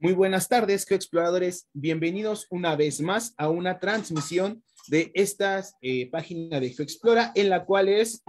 Muy buenas tardes, geoexploradores. Bienvenidos una vez más a una transmisión de esta eh, página de GeoExplora, en la cual es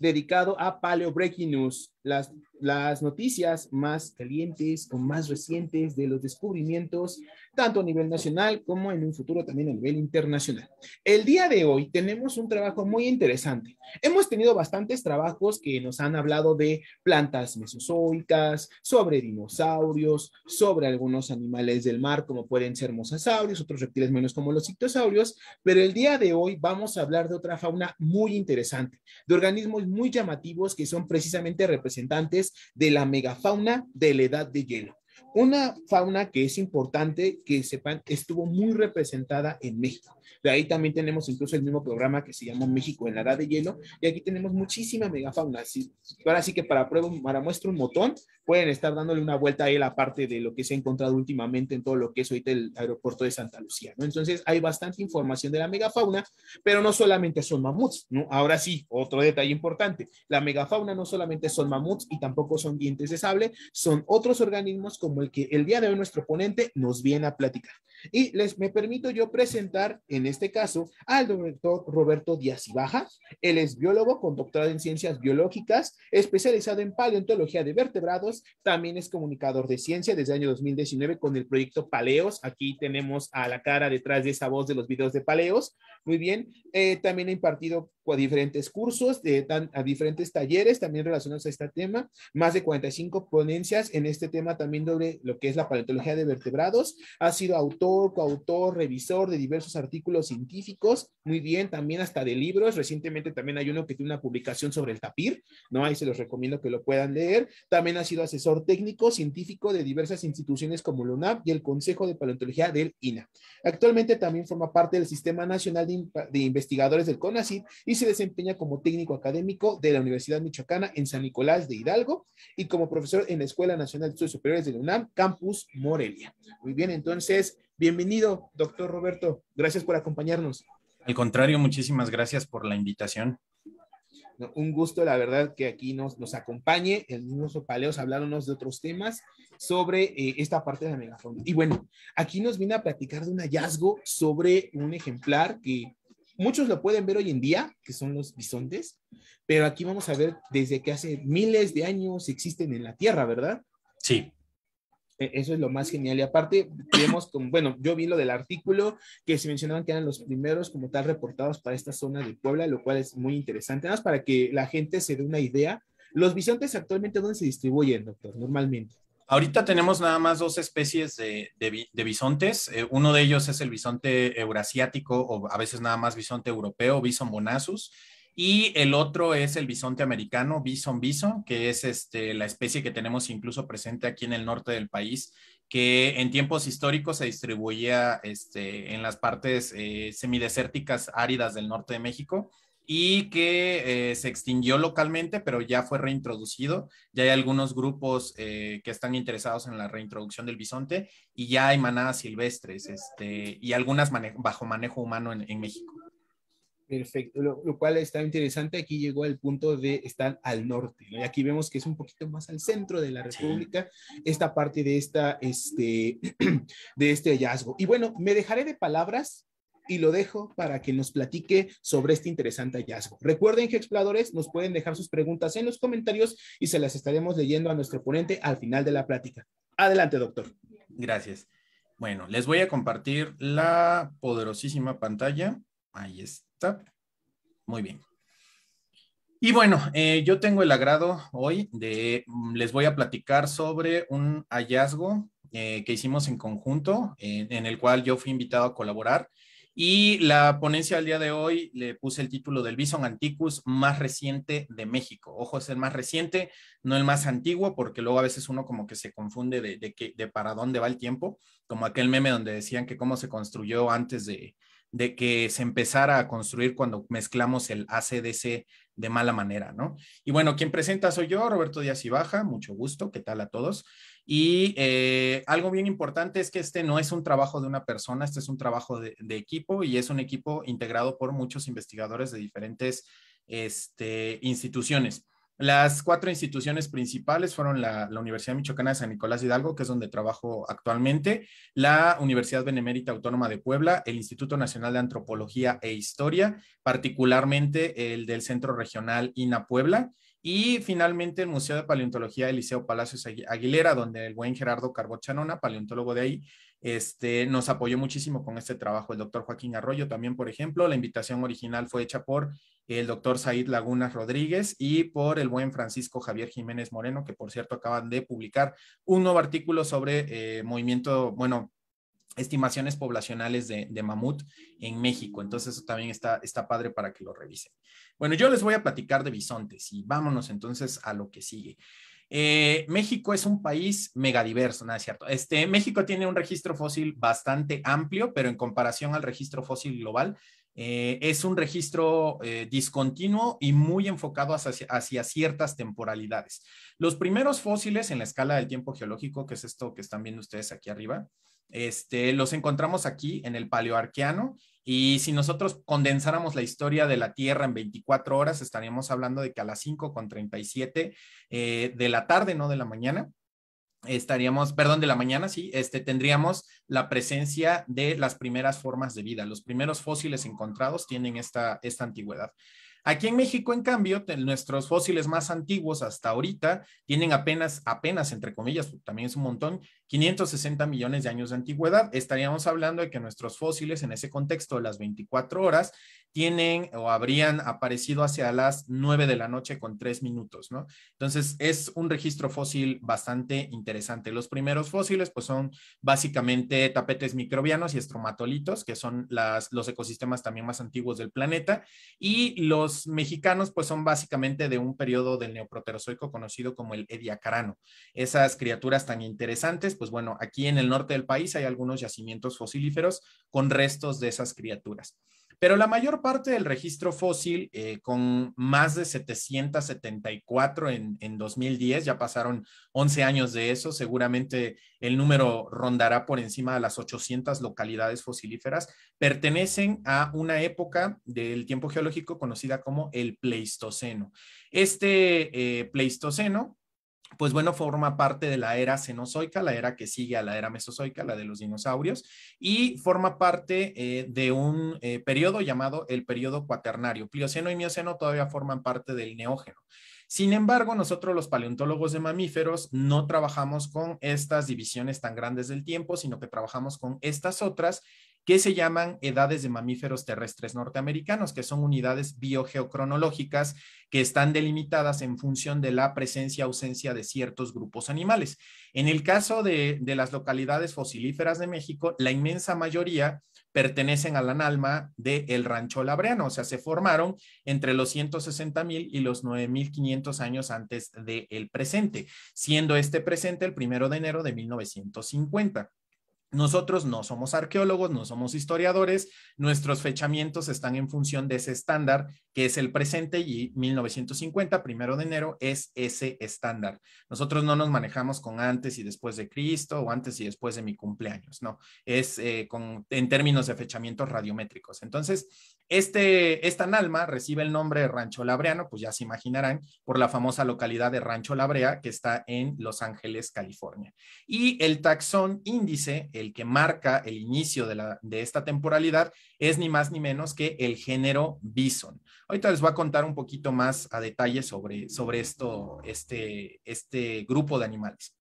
dedicado a Paleo Breaking News las, las noticias más calientes o más recientes de los descubrimientos, tanto a nivel nacional como en un futuro también a nivel internacional. El día de hoy tenemos un trabajo muy interesante. Hemos tenido bastantes trabajos que nos han hablado de plantas mesozoicas, sobre dinosaurios, sobre algunos animales del mar como pueden ser mosasaurios, otros reptiles menos como los ictosaurios, pero el día de hoy vamos a hablar de otra fauna muy interesante, de organismos muy llamativos que son precisamente representados representantes de la megafauna de la edad de hielo. Una fauna que es importante que sepan, estuvo muy representada en México. De ahí también tenemos incluso el mismo programa que se llama México en la Edad de Hielo, y aquí tenemos muchísima megafauna. Así, ahora sí que para prueba, para muestra un motón, pueden estar dándole una vuelta ahí a la parte de lo que se ha encontrado últimamente en todo lo que es ahorita el aeropuerto de Santa Lucía, Entonces hay bastante información de la megafauna, pero no solamente son mamuts, ¿no? Ahora sí, otro detalle importante, la megafauna no solamente son mamuts y tampoco son dientes de sable, son otros organismos como el que el día de hoy nuestro ponente nos viene a platicar. Y les me permito yo presentar, en este caso, al doctor Roberto Díaz Ibaja. Él es biólogo con doctorado en ciencias biológicas, especializado en paleontología de vertebrados. También es comunicador de ciencia desde el año 2019 con el proyecto Paleos. Aquí tenemos a la cara detrás de esa voz de los videos de Paleos. Muy bien. Eh, también ha impartido a diferentes cursos, de, a diferentes talleres también relacionados a este tema, más de 45 ponencias en este tema también sobre lo que es la paleontología de vertebrados, ha sido autor, coautor, revisor de diversos artículos científicos, muy bien, también hasta de libros, recientemente también hay uno que tiene una publicación sobre el tapir, ¿no? Ahí se los recomiendo que lo puedan leer, también ha sido asesor técnico, científico de diversas instituciones como Lunap y el Consejo de Paleontología del INA. Actualmente también forma parte del Sistema Nacional de, de Investigadores del CONACYT y se desempeña como técnico académico de la Universidad Michoacana en San Nicolás de Hidalgo y como profesor en la Escuela Nacional de Estudios Superiores de la UNAM, Campus Morelia. Muy bien, entonces, bienvenido, doctor Roberto. Gracias por acompañarnos. Al contrario, muchísimas gracias por la invitación. un gusto, la verdad, que aquí nos, nos acompañe. El mismo Paleos hablándonos de otros temas sobre eh, esta parte de la megafauna. Y bueno, aquí nos viene a platicar de un hallazgo sobre un ejemplar que muchos lo pueden ver hoy en día, que son los bisontes, pero aquí vamos a ver desde que hace miles de años existen en la Tierra, ¿verdad? Sí. E, eso es lo más genial. Y aparte, vemos, con, bueno, yo vi lo del artículo que se mencionaban que eran los primeros como tal reportados para esta zona de Puebla, lo cual es muy interesante. Nada más para que la gente se dé una idea. Los bisontes actualmente, ¿dónde se distribuyen, doctor? Normalmente. Ahorita tenemos nada más dos especies de, bisontes. Eh, uno de ellos es el bisonte eurasiático o a veces nada más bisonte europeo, bison bonasus. Y el otro es el bisonte americano, bison bison, que es este, la especie que tenemos incluso presente aquí en el norte del país, que en tiempos históricos se distribuía este, en las partes eh, semidesérticas áridas del norte de México y que eh, se extinguió localmente, pero ya fue reintroducido. Ya hay algunos grupos eh, que están interesados en la reintroducción del bisonte y ya hay manadas silvestres este, y algunas bajo manejo humano en, México. Perfecto, lo, cual está interesante. Aquí llegó al punto de estar al norte, y aquí vemos que es un poquito más al centro de la República, esta parte de, esta, este, de este hallazgo. Y bueno, me dejaré de palabras y lo dejo para que nos platique sobre este interesante hallazgo. Recuerden que exploradores nos pueden dejar sus preguntas en los comentarios y se las estaremos leyendo a nuestro ponente al final de la plática. Adelante, doctor. Gracias. Bueno, les voy a compartir la poderosísima pantalla. Ahí está. Muy bien. Y bueno, eh, yo tengo el agrado hoy de, mm, les voy a platicar sobre un hallazgo eh, que hicimos en conjunto, en el cual yo fui invitado a colaborar y la ponencia del día de hoy le puse el título del Bison Anticus más reciente de México. Ojo, es el más reciente, no el más antiguo, porque luego a veces uno como que se confunde de, que, de para dónde va el tiempo, como aquel meme donde decían que cómo se construyó antes de, de que se empezara a construir cuando mezclamos el ACDC de mala manera, ¿no? Y bueno, quien presenta soy yo, Roberto Díaz Ibaja, mucho gusto, ¿qué tal a todos? Y eh, algo bien importante es que este no es un trabajo de una persona, este es un trabajo de, equipo y es un equipo integrado por muchos investigadores de diferentes este, instituciones. Las cuatro instituciones principales fueron la, la, Universidad Michoacana de San Nicolás Hidalgo, que es donde trabajo actualmente, la Universidad Benemérita Autónoma de Puebla, el Instituto Nacional de Antropología e Historia, particularmente el del Centro Regional INA Puebla, y finalmente el Museo de Paleontología del Liceo Palacios Aguilera, donde el buen Gerardo Carbochanona, paleontólogo de ahí, este, nos apoyó muchísimo con este trabajo. El doctor Joaquín Arroyo también, por ejemplo, la invitación original fue hecha por el doctor Said Lagunas Rodríguez y por el buen Francisco Javier Jiménez Moreno, que por cierto acaban de publicar un nuevo artículo sobre eh, movimiento, bueno, estimaciones poblacionales de, mamut en México. Entonces, eso también está, está padre para que lo revisen. Bueno, yo les voy a platicar de bisontes y vámonos entonces a lo que sigue. Eh, México es un país megadiverso, nada es cierto? Este, México tiene un registro fósil bastante amplio, pero en comparación al registro fósil global, eh, es un registro eh, discontinuo y muy enfocado hacia, ciertas temporalidades. Los primeros fósiles en la escala del tiempo geológico, que es esto que están viendo ustedes aquí arriba, este, los encontramos aquí en el Paleoarqueano y si nosotros condensáramos la historia de la Tierra en 24 horas, estaríamos hablando de que a las 5.37 eh, de la tarde, no de la mañana, estaríamos, perdón, de la mañana, sí, este, tendríamos la presencia de las primeras formas de vida. Los primeros fósiles encontrados tienen esta antigüedad. Aquí en México, en cambio, nuestros fósiles más antiguos hasta ahorita tienen apenas, apenas, entre comillas, también es un montón, 560 millones de años de antigüedad. Estaríamos hablando de que nuestros fósiles en ese contexto de las 24 horas tienen o habrían aparecido hacia las nueve de la noche con tres minutos, ¿no? Entonces, es un registro fósil bastante interesante. Los primeros fósiles, pues son básicamente tapetes microbianos y estromatolitos, que son los ecosistemas también más antiguos del planeta. Y los mexicanos, pues son básicamente de un periodo del neoproterozoico conocido como el Ediacarano. Esas criaturas tan interesantes, pues bueno, aquí en el norte del país hay algunos yacimientos fosilíferos con restos de esas criaturas. Pero la mayor parte del registro fósil, eh, con más de 774 en, 2010, ya pasaron 11 años de eso, seguramente el número rondará por encima de las 800 localidades fosilíferas, pertenecen a una época del tiempo geológico conocida como el Pleistoceno. Este eh, Pleistoceno pues bueno, forma parte de la era cenozoica, la era que sigue a la era mesozoica, la de los dinosaurios, y forma parte eh, de un eh, periodo llamado el periodo cuaternario. Plioceno y mioceno todavía forman parte del neógeno. Sin embargo, nosotros los paleontólogos de mamíferos no trabajamos con estas divisiones tan grandes del tiempo, sino que trabajamos con estas otras que se llaman edades de mamíferos terrestres norteamericanos, que son unidades biogeocronológicas que están delimitadas en función de la presencia o ausencia de ciertos grupos animales. En el caso de, las localidades fosilíferas de México, la inmensa mayoría pertenecen al analma del Rancho Labreano, o sea, se formaron entre los 160 mil y los 9.500 años antes del presente, siendo este presente el primero de enero de 1950. Nosotros no somos arqueólogos, no somos historiadores, nuestros fechamientos están en función de ese estándar que es el presente y 1950, primero de enero, es ese estándar. Nosotros no nos manejamos con antes y después de Cristo o antes y después de mi cumpleaños, no, es eh, con, en términos de fechamientos radiométricos. Entonces, este, esta Nalma recibe el nombre Rancho Labreano, pues ya se imaginarán, por la famosa localidad de Rancho Labrea que está en Los Ángeles, California. Y el taxón índice, el el que marca el inicio de, la, de esta temporalidad es ni más ni menos que el género bison. Ahorita les voy a contar un poquito más a detalle sobre, sobre esto, este, este grupo de animales.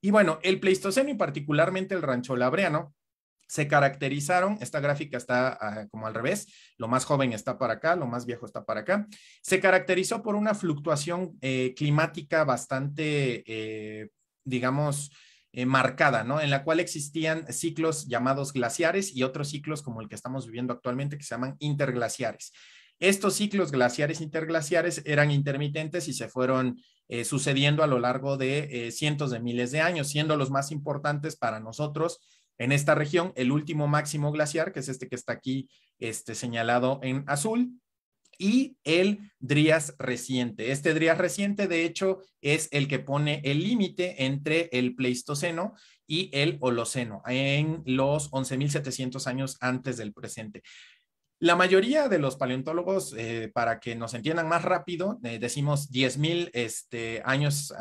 Y bueno, el Pleistoceno y particularmente el rancho labreano se caracterizaron, esta gráfica está ah, como al revés, lo más joven está para acá, lo más viejo está para acá, se caracterizó por una fluctuación eh, climática bastante, eh, digamos, eh, marcada, ¿no? En la cual existían ciclos llamados glaciares y otros ciclos como el que estamos viviendo actualmente que se llaman interglaciares. Estos ciclos glaciares interglaciares eran intermitentes y se fueron eh, sucediendo a lo largo de eh, cientos de miles de años, siendo los más importantes para nosotros en esta región. El último máximo glaciar, que es este que está aquí este, señalado en azul, y el drias reciente. Este drias reciente, de hecho, es el que pone el límite entre el Pleistoceno y el Holoceno en los 11.700 años antes del presente. La mayoría de los paleontólogos, eh, para que nos entiendan más rápido, eh, decimos 10.000 este, años,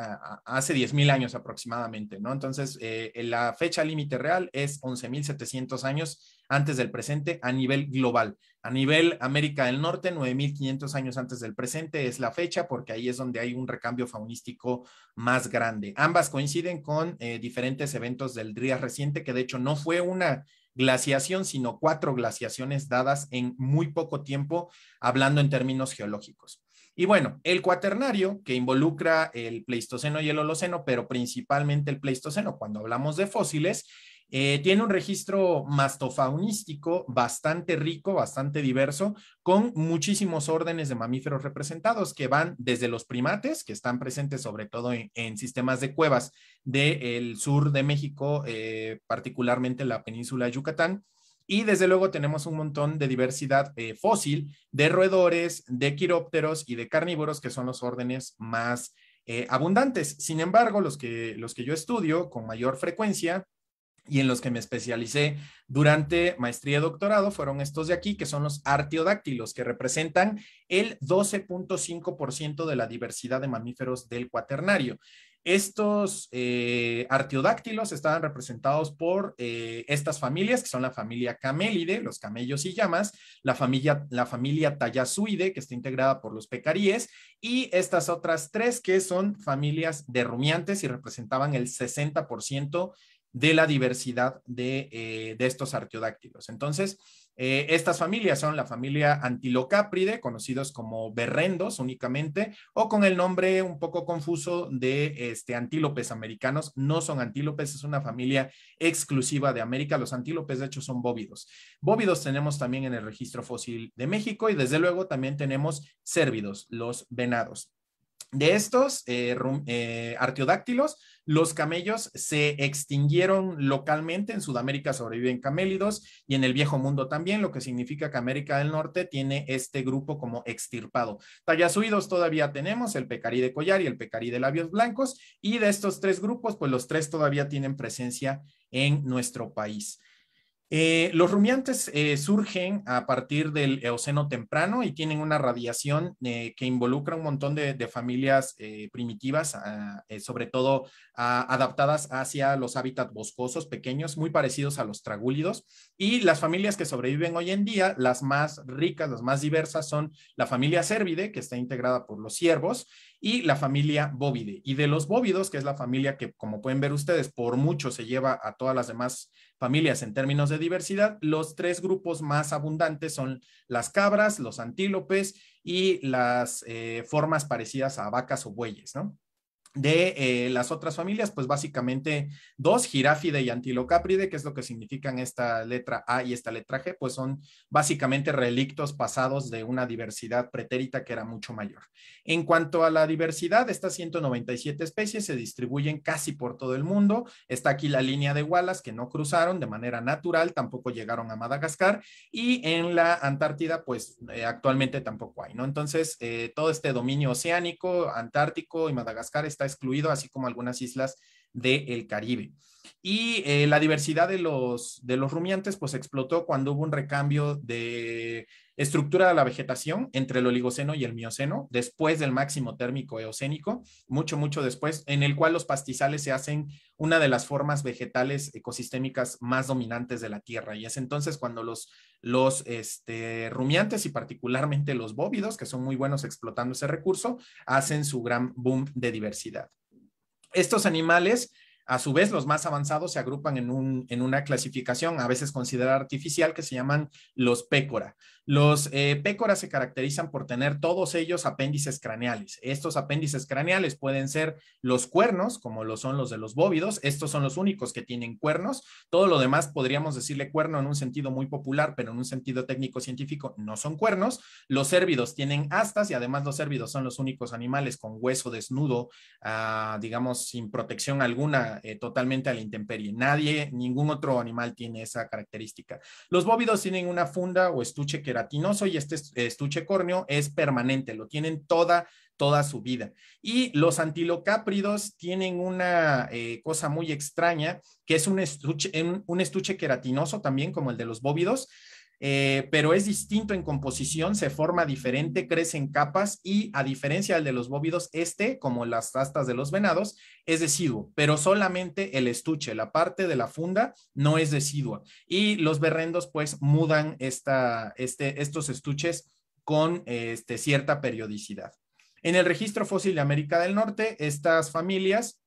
hace 10.000 años aproximadamente, ¿no? Entonces, eh, la fecha límite real es 11.700 años antes del presente a nivel global. A nivel América del Norte, 9.500 años antes del presente es la fecha porque ahí es donde hay un recambio faunístico más grande. Ambas coinciden con eh, diferentes eventos del día reciente, que de hecho no fue una glaciación, sino cuatro glaciaciones dadas en muy poco tiempo, hablando en términos geológicos. Y bueno, el cuaternario, que involucra el Pleistoceno y el Holoceno, pero principalmente el Pleistoceno, cuando hablamos de fósiles, eh, tiene un registro mastofaunístico bastante rico, bastante diverso, con muchísimos órdenes de mamíferos representados que van desde los primates, que están presentes sobre todo en, sistemas de cuevas del sur de México, particularmente eh, particularmente la península de Yucatán, y desde luego tenemos un montón de diversidad eh, fósil de roedores, de quirópteros y de carnívoros, que son los órdenes más abundantes. Sin embargo, los que, los que yo estudio con mayor frecuencia y en los que me especialicé durante maestría y doctorado fueron estos de aquí, que son los artiodáctilos, que representan el 12.5% de la diversidad de mamíferos del cuaternario. Estos eh, artiodáctilos estaban representados por eh, estas familias, que son la familia camélide, los camellos y llamas, la familia, la familia tallasuide, que está integrada por los pecaríes, y estas otras tres, que son familias de rumiantes y representaban el 60% de la diversidad de, eh, estos artiodáctilos. Entonces, eh, estas familias son la familia antilocápride, conocidos como berrendos únicamente, o con el nombre un poco confuso de este, antílopes americanos. No son antílopes, es una familia exclusiva de América. Los antílopes, de hecho, son bóvidos. Bóvidos tenemos también en el registro fósil de México y, desde luego, también tenemos cérvidos, los venados. De estos eh, eh, artiodáctilos, los camellos se extinguieron localmente. En Sudamérica sobreviven camélidos y en el Viejo Mundo también, lo que significa que América del Norte tiene este grupo como extirpado. huidos todavía tenemos el pecarí de collar y el pecarí de labios blancos. Y de estos tres grupos, pues los tres todavía tienen presencia en nuestro país. Eh, los rumiantes eh, surgen a partir del Eoceno temprano y tienen una radiación eh, que involucra un montón de, familias primitivas, ah, sobre todo ah, adaptadas hacia los hábitats boscosos pequeños, muy parecidos a los tragúlidos. Y las familias que sobreviven hoy en día, las más ricas, las más diversas, son la familia cervide, que está integrada por los ciervos, y la familia bóvide. Y de los bóvidos, que es la familia que, como pueden ver ustedes, por mucho se lleva a todas las demás familias en términos de diversidad, los tres grupos más abundantes son las cabras, los antílopes y las eh, formas parecidas a vacas o bueyes, ¿no? de eh, las otras familias, pues básicamente dos, Giráfide y Antilocápride, que es lo que significan esta letra A y esta letra G, pues son básicamente relictos pasados de una diversidad pretérita que era mucho mayor. En cuanto a la diversidad, estas 197 especies se distribuyen casi por todo el mundo. Está aquí la línea de Wallace, que no cruzaron de manera natural, tampoco llegaron a Madagascar, y en la Antártida, pues eh, actualmente tampoco hay, ¿no? Entonces, eh, todo este dominio oceánico, antártico y Madagascar está excluido, así como algunas islas del Caribe. Y eh, la diversidad de los, de los rumiantes pues explotó cuando hubo un recambio de Estructura de la vegetación entre el Oligoceno y el Mioceno, después del máximo térmico eocénico, mucho, mucho después, en el cual los pastizales se hacen una de las formas vegetales ecosistémicas más dominantes de la Tierra. Y es entonces cuando los, los este, rumiantes y particularmente los bóvidos, que son muy buenos explotando ese recurso, hacen su gran boom de diversidad. Estos animales a su vez, los más avanzados se agrupan en, en, una clasificación, a veces considerada artificial, que se llaman los pécora. Los eh, pécoras se caracterizan por tener todos ellos apéndices craneales. Estos apéndices craneales pueden ser los cuernos, como lo son los de los bóvidos. Estos son los únicos que tienen cuernos. Todo lo demás podríamos decirle cuerno en un sentido muy popular, pero en un sentido técnico-científico no son cuernos. Los cérvidos tienen astas y además los cérvidos son los únicos animales con hueso desnudo, ah, digamos, sin protección alguna, eh, totalmente a la intemperie. Nadie, ningún otro animal tiene esa característica. Los bóvidos tienen una funda o estuche que era y este estuche córneo es permanente, lo tienen toda, toda su vida. Y los antilocápridos tienen una eh, cosa muy extraña, que es un estuche, un estuche queratinoso también, como el de los bóvidos, eh, pero es distinto en composición, se forma diferente, crece en capas y a diferencia del de los bóvidos, este, como las astas de los venados, es deciduo, pero solamente el estuche, la parte de la funda no es decidua. Y los berrendos pues mudan este, estos estuches con este, cierta periodicidad. En el registro fósil de América del Norte, estas familias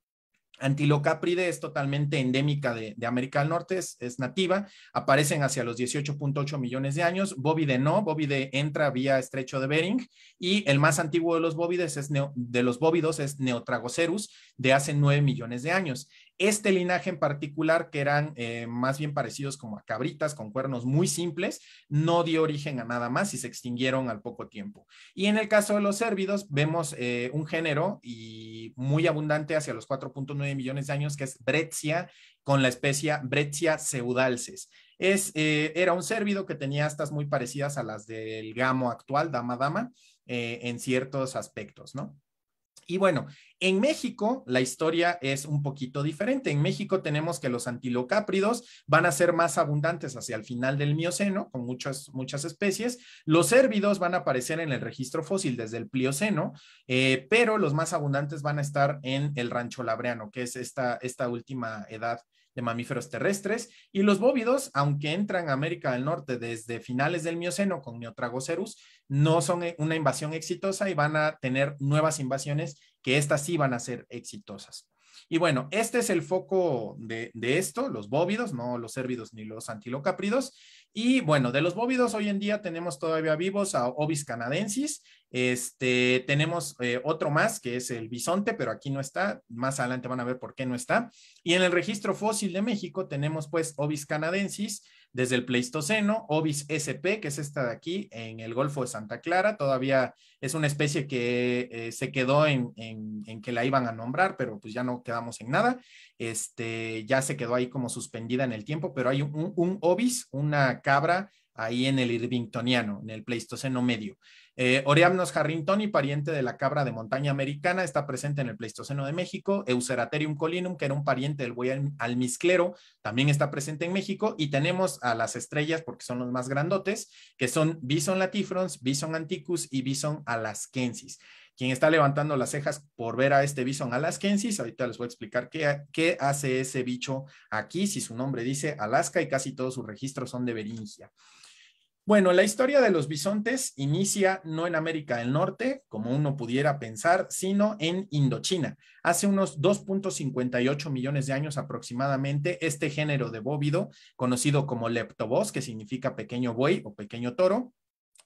Antilocapride es totalmente endémica de, América del Norte, es, nativa, aparecen hacia los 18.8 millones de años. Bóvide no, bóvide entra vía estrecho de Bering y el más antiguo de los bóvides es de los bóvidos es Neotragocerus de hace 9 millones de años. Este linaje en particular, que eran eh, más bien parecidos como a cabritas con cuernos muy simples, no dio origen a nada más y se extinguieron al poco tiempo. Y en el caso de los cérvidos, vemos eh, un género y muy abundante hacia los 4.9 millones de años, que es Brezia, con la especie Brezia pseudalces. Es, eh, era un cérvido que tenía astas muy parecidas a las del gamo actual, dama-dama, eh, en ciertos aspectos, ¿no? Y bueno, en México la historia es un poquito diferente. En México tenemos que los antilocápridos van a ser más abundantes hacia el final del Mioceno, con muchas, muchas especies. Los hérvidos van a aparecer en el registro fósil desde el Plioceno, eh, pero los más abundantes van a estar en el Rancho Labreano, que es esta, esta última edad de mamíferos terrestres, y los bóvidos, aunque entran a América del Norte desde finales del Mioceno con Neotragocerus, no son eh, una invasión exitosa y van a tener nuevas invasiones que estas sí van a ser exitosas. Y bueno, este es el foco de, de esto, los bóvidos, no los cérvidos ni los antilocápridos. Y bueno, de los bóvidos hoy en día tenemos todavía vivos a Ovis canadensis. Este, tenemos eh, otro más que es el bisonte, pero aquí no está. Más adelante van a ver por qué no está. Y en el registro fósil de México tenemos pues Ovis canadensis, desde el Pleistoceno, Ovis sp, que es esta de aquí, en el Golfo de Santa Clara. Todavía es una especie que eh, se quedó en, que la iban a nombrar, pero pues ya no quedamos en nada. Este, ya se quedó ahí como suspendida en el tiempo, pero hay un, un, Ovis, una cabra ahí en el Irvingtoniano, en el Pleistoceno medio. Eh, Oreamnos harringtoni, pariente de la cabra de montaña americana, está presente en el Pleistoceno de México. Euseraterium colinum, que era un pariente del buey almizclero, también está presente en México. Y tenemos a las estrellas, porque son los más grandotes, que son Bison latifrons, Bison anticus y Bison alaskensis. Quien está levantando las cejas por ver a este Bison alaskensis, ahorita les voy a explicar qué hace ese bicho aquí, si su nombre dice Alaska y casi todos sus registros son de Beringia. Bueno, la historia de los bisontes inicia no en América del Norte, como uno pudiera pensar, sino en Indochina. Hace unos 2.58 millones de años aproximadamente, este género de bóvido, conocido como leptobos, que significa pequeño buey o pequeño toro,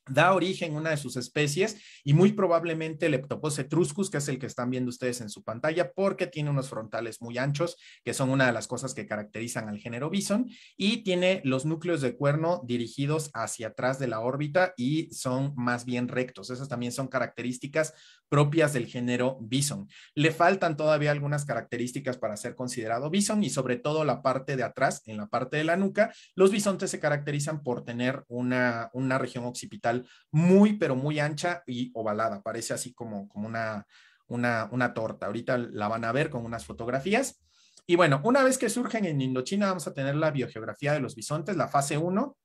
da origen a una de sus especies y muy probablemente el Leptopos etruscus, que es el que están viendo ustedes en su pantalla, porque tiene unos frontales muy anchos, que son una de las cosas que caracterizan al género bison, y tiene los núcleos de cuerno dirigidos hacia atrás de la órbita y son más bien rectos. Esas también son características propias del género bison. Le faltan todavía algunas características para ser considerado bison y sobre todo la parte de atrás, en la parte de la nuca, los bisontes se caracterizan por tener una, una región occipital muy, pero muy ancha y ovalada. Parece así como, como una, una torta. Ahorita la van a ver con unas fotografías. Y bueno, una vez que surgen en Indochina, vamos a tener la biogeografía de los bisontes, la fase 1,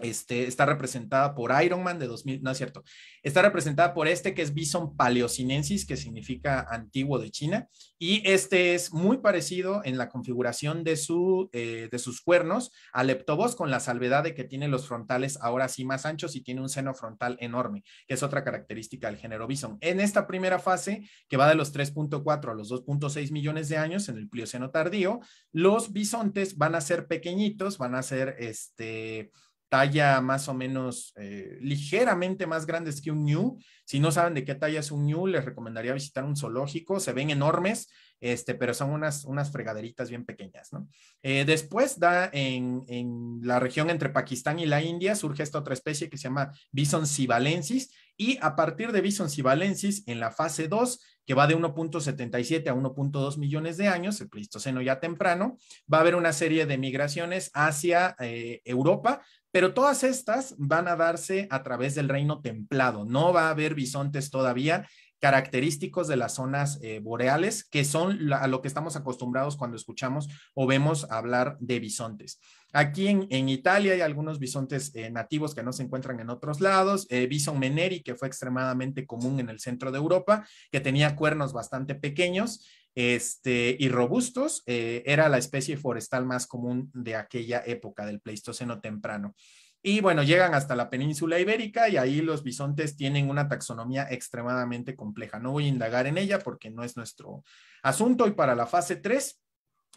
este, está representada por Iron Man de 2000, no es cierto, está representada por este que es Bison paleocinensis, que significa antiguo de China, y este es muy parecido en la configuración de, su, eh, de sus cuernos a Leptobos, con la salvedad de que tiene los frontales ahora sí más anchos y tiene un seno frontal enorme, que es otra característica del género Bison. En esta primera fase, que va de los 3.4 a los 2.6 millones de años en el Plioceno tardío, los bisontes van a ser pequeñitos, van a ser este talla más o menos eh, ligeramente más grandes que un new. Si no saben de qué talla es un new, les recomendaría visitar un zoológico. Se ven enormes, este, pero son unas, unas fregaderitas bien pequeñas. ¿no? Eh, después da en, la región entre Pakistán y la India, surge esta otra especie que se llama Bison Sivalensis Y a partir de Bison Sivalensis en la fase 2, que va de 1.77 a 1.2 millones de años, el Pleistoceno ya temprano, va a haber una serie de migraciones hacia eh, Europa, pero todas estas van a darse a través del reino templado. No va a haber bisontes todavía característicos de las zonas eh, boreales, que son a lo que estamos acostumbrados cuando escuchamos o vemos hablar de bisontes. Aquí en, Italia hay algunos bisontes eh, nativos que no se encuentran en otros lados, eh, bison meneri, que fue extremadamente común en el centro de Europa, que tenía cuernos bastante pequeños, este, y robustos, eh, era la especie forestal más común de aquella época, del Pleistoceno temprano. Y bueno, llegan hasta la península ibérica y ahí los bisontes tienen una taxonomía extremadamente compleja. No voy a indagar en ella porque no es nuestro asunto. Y para la fase 3,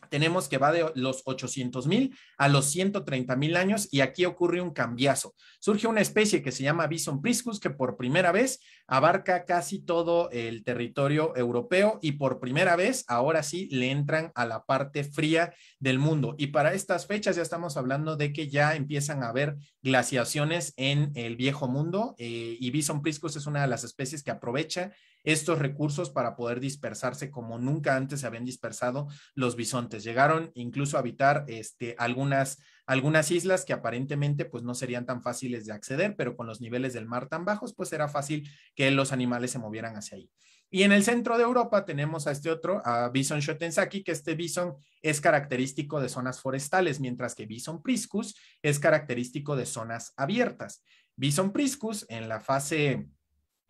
tenemos que va de los 800 mil a los 130 mil años y aquí ocurre un cambiazo. Surge una especie que se llama Bison priscus que por primera vez abarca casi todo el territorio europeo y por primera vez ahora sí le entran a la parte fría del mundo. Y para estas fechas ya estamos hablando de que ya empiezan a haber glaciaciones en el viejo mundo eh, y Bison priscus es una de las especies que aprovecha estos recursos para poder dispersarse como nunca antes se habían dispersado los bisontes. Llegaron incluso a habitar este, algunas, algunas islas que aparentemente pues no serían tan fáciles de acceder, pero con los niveles del mar tan bajos pues era fácil que los animales se movieran hacia ahí. Y en el centro de Europa tenemos a este otro, a Bison Shotensaki, que este bison es característico de zonas forestales, mientras que Bison priscus es característico de zonas abiertas. Bison priscus en la fase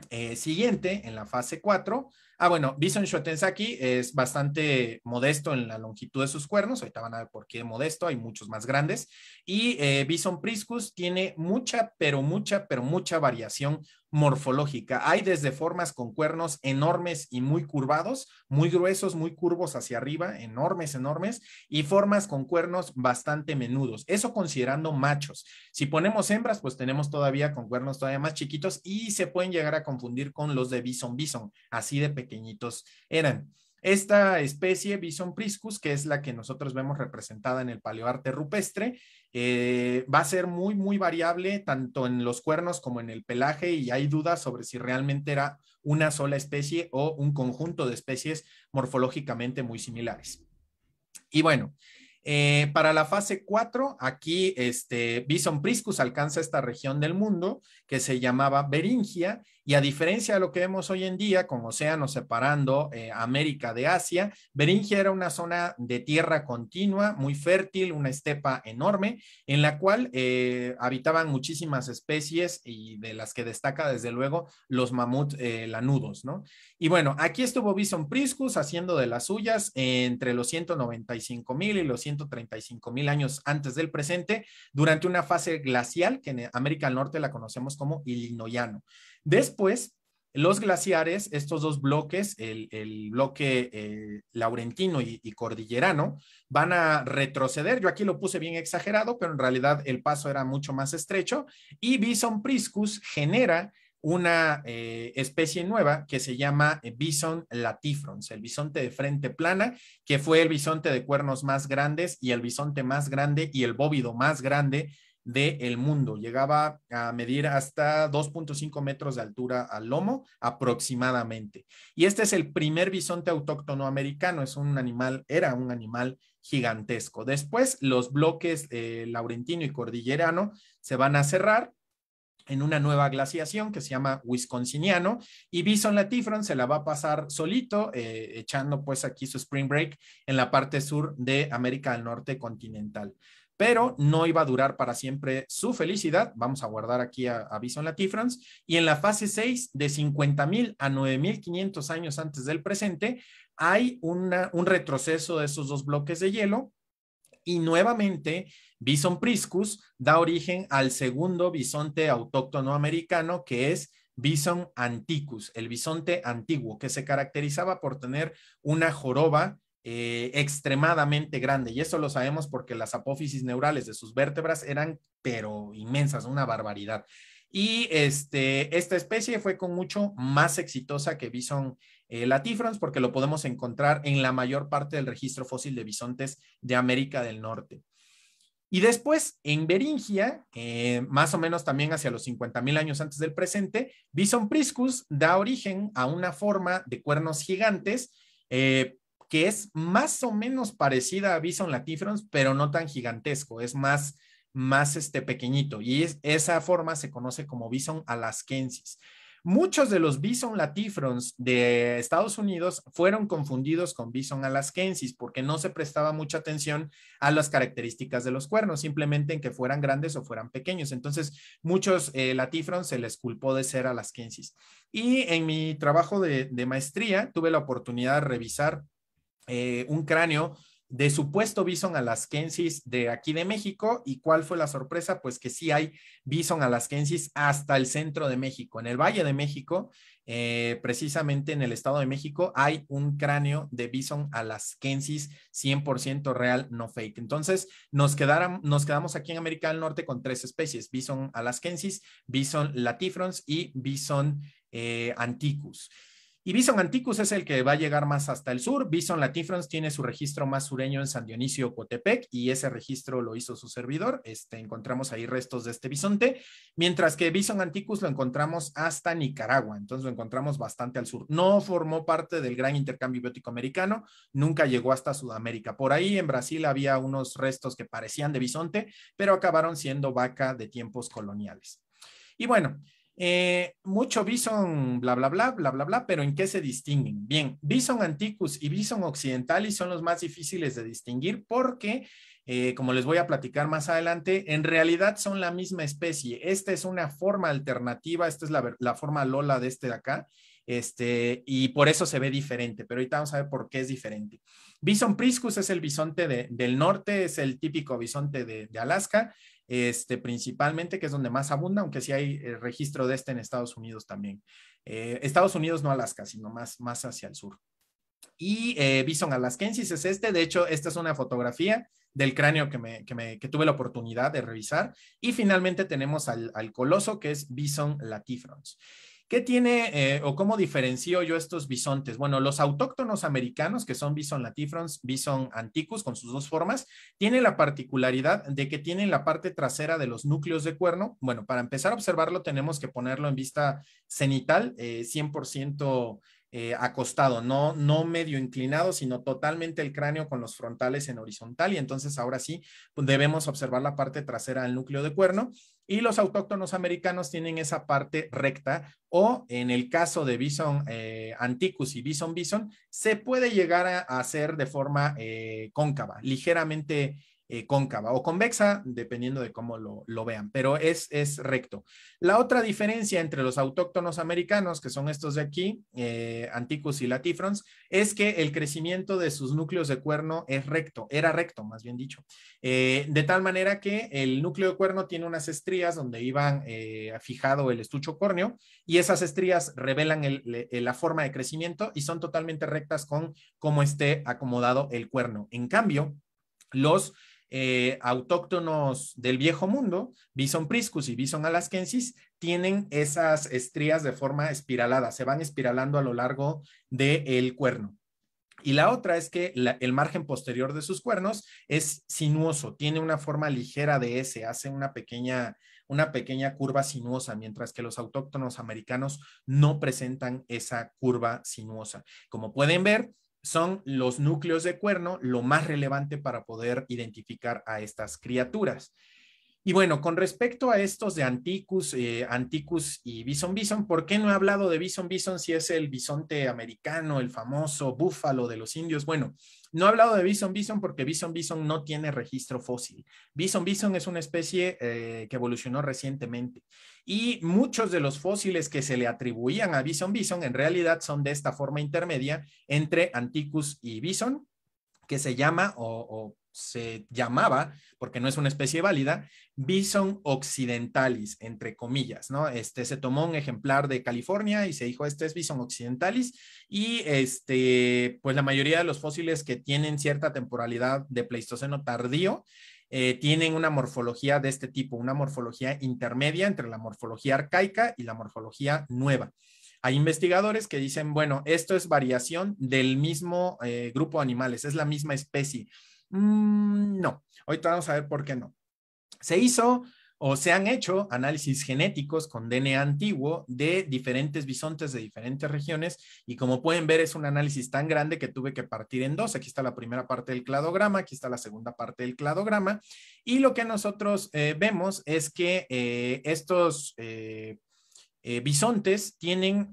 eh, siguiente, en la fase cuatro... Ah, bueno, Bison Shotensaki es bastante modesto en la longitud de sus cuernos. Ahorita van a ver por qué modesto, hay muchos más grandes. Y Bison eh, priscus tiene mucha, pero mucha, pero mucha variación morfológica. Hay desde formas con cuernos enormes y muy curvados, muy gruesos, muy curvos hacia arriba, enormes, enormes, y formas con cuernos bastante menudos. Eso considerando machos. Si ponemos hembras, pues tenemos todavía con cuernos todavía más chiquitos y se pueden llegar a confundir con los de bison bison, así de pequeños pequeñitos eran. Esta especie, Bison priscus, que es la que nosotros vemos representada en el paleoarte rupestre, eh, va a ser muy, muy variable tanto en los cuernos como en el pelaje y hay dudas sobre si realmente era una sola especie o un conjunto de especies morfológicamente muy similares. Y bueno, eh, para la fase 4, aquí este, Bison priscus alcanza esta región del mundo que se llamaba Beringia y a diferencia de lo que vemos hoy en día, con océanos separando eh, América de Asia, Beringia era una zona de tierra continua, muy fértil, una estepa enorme, en la cual eh, habitaban muchísimas especies y de las que destaca desde luego los mamuts eh, lanudos, Y bueno, aquí estuvo Bison Priscus haciendo de las suyas entre los 195 mil y los 135 mil años antes del presente, durante una fase glacial que en América del Norte la conocemos como Ilinoyano. Después, los glaciares, estos dos bloques, el, bloque eh, laurentino y, cordillerano, van a retroceder. Yo aquí lo puse bien exagerado, pero en realidad el paso era mucho más estrecho. Y Bison priscus genera una eh, especie nueva que se llama Bison latifrons, el bisonte de frente plana, que fue el bisonte de cuernos más grandes y el bisonte más grande y el bóvido más grande del mundo. Llegaba a medir hasta 2.5 metros de altura al lomo aproximadamente. Y este es el primer bisonte autóctono americano. Es un animal, era un animal gigantesco. Después los bloques eh, laurentino y cordillerano se van a cerrar en una nueva glaciación que se llama Wisconsiniano y Bison Latifron se la va a pasar solito, eh, echando pues aquí su spring break en la parte sur de América del Norte continental pero no iba a durar para siempre su felicidad. Vamos a guardar aquí a, Bison Latifrance. Y en la fase 6, de 50.000 a 9.500 años antes del presente, hay un retroceso de esos dos bloques de hielo. Y nuevamente, Bison priscus da origen al segundo bisonte autóctono americano, que es Bison anticus, el bisonte antiguo, que se caracterizaba por tener una joroba eh, extremadamente grande. Y eso lo sabemos porque las apófisis neurales de sus vértebras eran, pero inmensas, una barbaridad. Y este, esta especie fue con mucho más exitosa que Bison eh, latifrons porque lo podemos encontrar en la mayor parte del registro fósil de bisontes de América del Norte. Y después, en Beringia, eh, más o menos también hacia los 50.000 años antes del presente, Bison priscus da origen a una forma de cuernos gigantes, eh, que es más o menos parecida a Bison Latifrons, pero no tan gigantesco, es más, más este pequeñito y esa forma se conoce como Bison alaskensis. Muchos de los Bison latifrons de Estados Unidos fueron confundidos con Bison alaskensis porque no se prestaba mucha atención a las características de los cuernos, simplemente en que fueran grandes o fueran pequeños. Entonces, muchos eh, latifrons se les culpó de ser alaskensis. Y en mi trabajo de maestría tuve la oportunidad de revisar eh, un cráneo de supuesto bison alaskensis de aquí de México. ¿Y cuál fue la sorpresa? Pues que sí hay bison alaskensis hasta el centro de México. En el Valle de México, eh, precisamente en el Estado de México, hay un cráneo de bison alaskensis 100% real, no fake. Entonces, nos, nos quedamos aquí en América del Norte con tres especies, bison alaskensis, bison latifrons y bison eh, anticus. Y Bison Anticus es el que va a llegar más hasta el sur. Bison Latifrons tiene su registro más sureño en San Dionisio, Cotepec, y ese registro lo hizo su servidor. Este, encontramos ahí restos de este bisonte, mientras que Bison Anticus lo encontramos hasta Nicaragua, entonces lo encontramos bastante al sur. No formó parte del gran intercambio biótico americano, nunca llegó hasta Sudamérica. Por ahí en Brasil había unos restos que parecían de bisonte, pero acabaron siendo vaca de tiempos coloniales. Y bueno, eh, mucho Bison, bla, bla, bla, bla, bla, bla, pero ¿en qué se distinguen? Bien, Bison anticus y Bison occidentalis son los más difíciles de distinguir porque, eh, como les voy a platicar más adelante, en realidad son la misma especie. Esta es una forma alternativa, esta es la, forma Lola de este de acá, este, y por eso se ve diferente, pero ahorita vamos a ver por qué es diferente. Bison priscus es el bisonte del norte, es el típico bisonte de Alaska, este, principalmente, que es donde más abunda, aunque sí hay eh, registro de este en Estados Unidos también. Eh, Estados Unidos, no Alaska, sino más, más hacia el sur. Y eh, Bison alaskensis es este, de hecho, esta es una fotografía del cráneo que, me, que, me, que tuve la oportunidad de revisar. Y finalmente tenemos al, al coloso, que es Bison latifrons. ¿Qué tiene eh, o cómo diferencio yo estos bisontes? Bueno, los autóctonos americanos, que son bison latifrons, bison anticus, con sus dos formas, tienen la particularidad de que tienen la parte trasera de los núcleos de cuerno. Bueno, para empezar a observarlo tenemos que ponerlo en vista cenital, eh, 100% eh, acostado, no, no medio inclinado, sino totalmente el cráneo con los frontales en horizontal. Y entonces ahora sí pues, debemos observar la parte trasera del núcleo de cuerno. Y los autóctonos americanos tienen esa parte recta o en el caso de Bison eh, anticus y Bison bison, se puede llegar a hacer de forma eh, cóncava, ligeramente eh, cóncava o convexa, dependiendo de cómo lo, vean, pero es, es, recto. La otra diferencia entre los autóctonos americanos, que son estos de aquí, eh, Anticus y Latifrons, es que el crecimiento de sus núcleos de cuerno es recto, era recto, más bien dicho, eh, de tal manera que el núcleo de cuerno tiene unas estrías donde iban fijado el estucho córneo y esas estrías revelan la forma de crecimiento y son totalmente rectas con cómo esté acomodado el cuerno. En cambio, los eh, autóctonos del viejo mundo, Bison priscus y Bison alaskensis, tienen esas estrías de forma espiralada, se van espiralando a lo largo del cuerno. Y la otra es que el margen posterior de sus cuernos es sinuoso, tiene una forma ligera de S, hace una pequeña, una pequeña curva sinuosa, mientras que los autóctonos americanos no presentan esa curva sinuosa. Como pueden ver, son los núcleos de cuerno lo más relevante para poder identificar a estas criaturas. Y bueno, con respecto a estos de Anticus, eh, Anticus y Bison Bison, ¿por qué no he hablado de Bison Bison si es el bisonte americano, el famoso búfalo de los indios? Bueno, no he hablado de Bison Bison porque Bison Bison no tiene registro fósil. Bison Bison es una especie eh, que evolucionó recientemente y muchos de los fósiles que se le atribuían a Bison Bison en realidad son de esta forma intermedia entre Anticus y Bison que se llama o, o se llamaba, porque no es una especie válida, Bison occidentalis, entre comillas, ¿no? Este, se tomó un ejemplar de California y se dijo, este es Bison occidentalis, y este, pues la mayoría de los fósiles que tienen cierta temporalidad de Pleistoceno tardío, eh, tienen una morfología de este tipo, una morfología intermedia entre la morfología arcaica y la morfología nueva. Hay investigadores que dicen, bueno, esto es variación del mismo eh, grupo de animales, es la misma especie. Mm, no, ahorita vamos a ver por qué no. Se hizo o se han hecho análisis genéticos con DNA antiguo de diferentes bisontes de diferentes regiones y como pueden ver es un análisis tan grande que tuve que partir en dos. Aquí está la primera parte del cladograma, aquí está la segunda parte del cladograma y lo que nosotros eh, vemos es que eh, estos eh, bisontes tienen,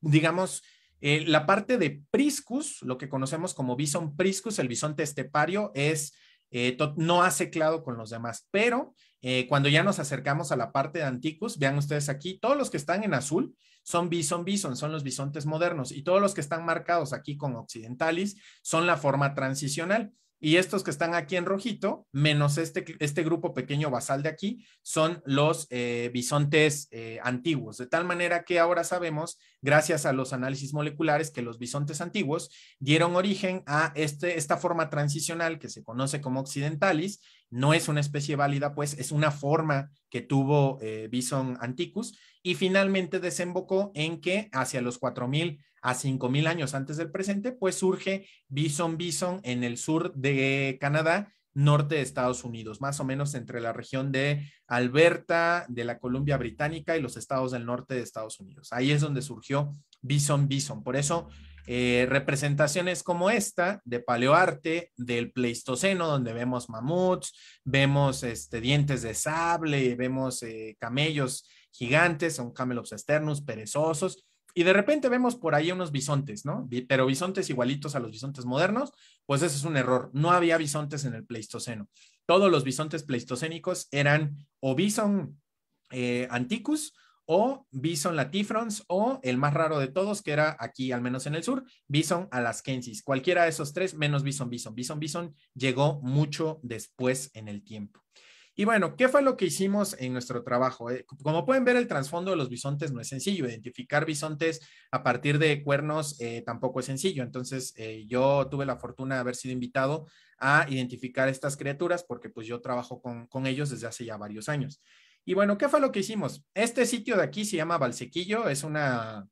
digamos, eh, la parte de priscus, lo que conocemos como bison priscus, el bisonte estepario, es, eh, no hace clado con los demás, pero eh, cuando ya nos acercamos a la parte de anticus, vean ustedes aquí, todos los que están en azul son bison bison, son los bisontes modernos, y todos los que están marcados aquí con occidentalis son la forma transicional y estos que están aquí en rojito, menos este, este grupo pequeño basal de aquí, son los eh, bisontes eh, antiguos. De tal manera que ahora sabemos, gracias a los análisis moleculares, que los bisontes antiguos dieron origen a este, esta forma transicional que se conoce como occidentalis. No es una especie válida, pues es una forma que tuvo eh, Bison anticus y finalmente desembocó en que hacia los 4000 a 5.000 años antes del presente, pues surge Bison Bison en el sur de Canadá, norte de Estados Unidos, más o menos entre la región de Alberta, de la Columbia Británica y los estados del norte de Estados Unidos. Ahí es donde surgió Bison Bison. Por eso, eh, representaciones como esta de paleoarte del Pleistoceno, donde vemos mamuts, vemos este, dientes de sable, vemos eh, camellos gigantes, son camelops externos, perezosos, y de repente vemos por ahí unos bisontes, ¿no? Pero bisontes igualitos a los bisontes modernos, pues ese es un error. No había bisontes en el Pleistoceno. Todos los bisontes pleistocénicos eran o bison eh, anticus o bison latifrons o el más raro de todos, que era aquí al menos en el sur, bison alaskensis. Cualquiera de esos tres, menos bison bison. Bison bison llegó mucho después en el tiempo. Y bueno, ¿qué fue lo que hicimos en nuestro trabajo? Eh, como pueden ver, el trasfondo de los bisontes no es sencillo. Identificar bisontes a partir de cuernos eh, tampoco es sencillo. Entonces, eh, yo tuve la fortuna de haber sido invitado a identificar estas criaturas porque pues yo trabajo con, ellos desde hace ya varios años. Y bueno, ¿qué fue lo que hicimos? Este sitio de aquí se llama Balsequillo, es una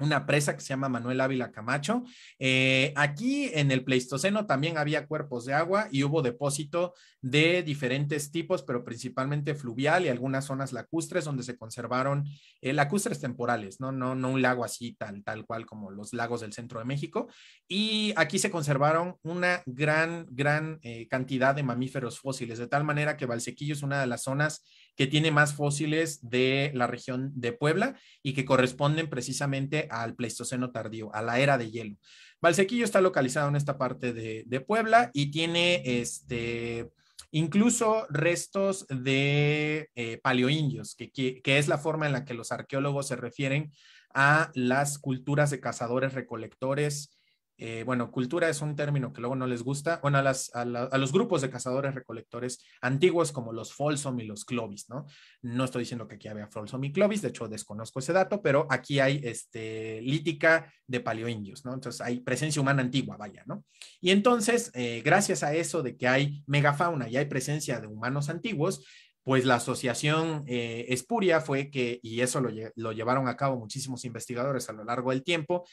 una presa que se llama Manuel Ávila Camacho. Eh, aquí en el Pleistoceno también había cuerpos de agua y hubo depósito de diferentes tipos, pero principalmente fluvial y algunas zonas lacustres donde se conservaron eh, lacustres temporales, ¿no? No, no un lago así tal, tal cual como los lagos del centro de México. Y aquí se conservaron una gran, gran eh, cantidad de mamíferos fósiles, de tal manera que Valsequillo es una de las zonas que tiene más fósiles de la región de Puebla y que corresponden precisamente al Pleistoceno tardío, a la era de hielo. Valsequillo está localizado en esta parte de, Puebla y tiene este, incluso restos de eh, paleoindios, que es la forma en la que los arqueólogos se refieren a las culturas de cazadores recolectores eh, bueno, cultura es un término que luego no les gusta, bueno, a, los grupos de cazadores recolectores antiguos como los Folsom y los Clovis, ¿no? No estoy diciendo que aquí había Folsom y Clovis, de hecho desconozco ese dato, pero aquí hay este, lítica de paleoindios, ¿no? Entonces hay presencia humana antigua, vaya, ¿no? Y entonces, eh, gracias a eso de que hay megafauna y hay presencia de humanos antiguos, pues la asociación eh, espuria fue que, y eso lo, llevaron a cabo muchísimos investigadores a lo largo del tiempo,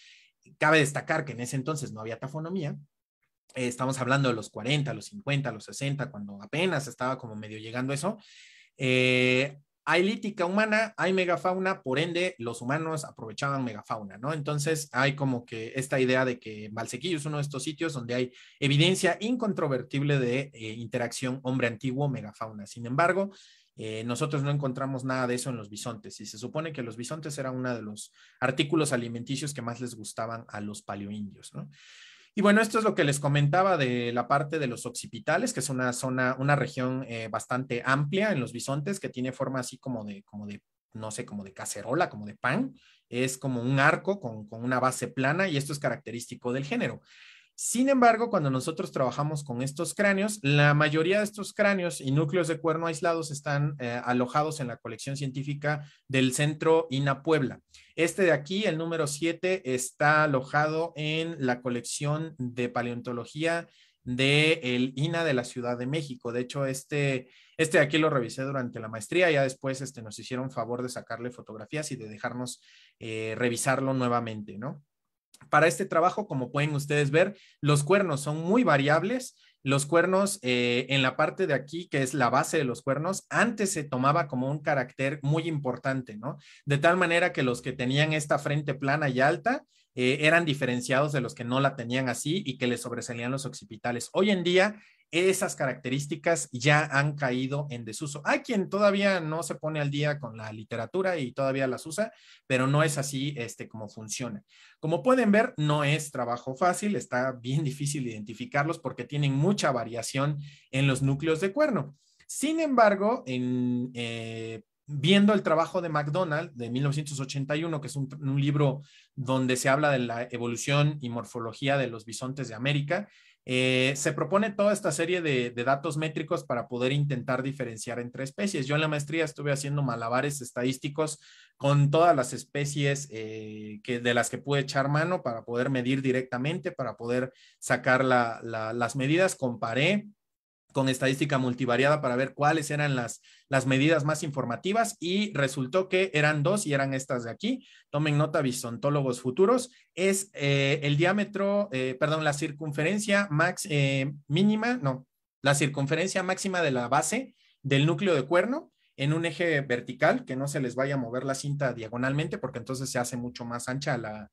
cabe destacar que en ese entonces no había tafonomía. Eh, estamos hablando de los 40, los 50, los 60, cuando apenas estaba como medio llegando eso. Eh, hay lítica humana, hay megafauna, por ende los humanos aprovechaban megafauna, ¿no? Entonces hay como que esta idea de que Valsequillo es uno de estos sitios donde hay evidencia incontrovertible de eh, interacción hombre antiguo-megafauna. Sin embargo, eh, nosotros no encontramos nada de eso en los bisontes y se supone que los bisontes era uno de los artículos alimenticios que más les gustaban a los paleoindios, ¿no? Y bueno, esto es lo que les comentaba de la parte de los occipitales, que es una zona, una región eh, bastante amplia en los bisontes, que tiene forma así como de, de, no sé, como de cacerola, como de pan. Es como un arco con una base plana y esto es característico del género. Sin embargo, cuando nosotros trabajamos con estos cráneos, la mayoría de estos cráneos y núcleos de cuerno aislados están eh, alojados en la colección científica del Centro INA Puebla. Este de aquí, el número 7, está alojado en la colección de paleontología del el INA de la Ciudad de México. De hecho, este, este de aquí lo revisé durante la maestría, ya después este, nos hicieron favor de sacarle fotografías y de dejarnos eh, revisarlo nuevamente, ¿no? para este trabajo, como pueden ustedes ver, los cuernos son muy variables. Los cuernos eh, en la parte de aquí, que es la base de los cuernos, antes se tomaba como un carácter muy importante, ¿no? De tal manera que los que tenían esta frente plana y alta eh, eran diferenciados de los que no la tenían así y que les sobresalían los occipitales. Hoy en día esas características ya han caído en desuso. Hay quien todavía no se pone al día con la literatura y todavía las usa, pero no es así este, como funciona. Como pueden ver, no es trabajo fácil, está bien difícil identificarlos porque tienen mucha variación en los núcleos de cuerno. Sin embargo, eh, viendo el trabajo de McDonald de 1981, que es un libro donde se habla de la evolución y morfología de los bisontes de América, eh, se propone toda esta serie de, datos métricos para poder intentar diferenciar entre especies. Yo en la maestría estuve haciendo malabares estadísticos con todas las especies eh, que, de las que pude echar mano para poder medir directamente, para poder sacar las medidas. Comparé con estadística multivariada para ver cuáles eran las, medidas más informativas y resultó que eran dos y eran estas de aquí. Tomen nota, bisontólogos futuros. Es eh, el diámetro, eh, perdón, la circunferencia max, eh, mínima, no, la circunferencia máxima de la base del núcleo de cuerno en un eje vertical, que no se les vaya a mover la cinta diagonalmente porque entonces se hace mucho más ancha la,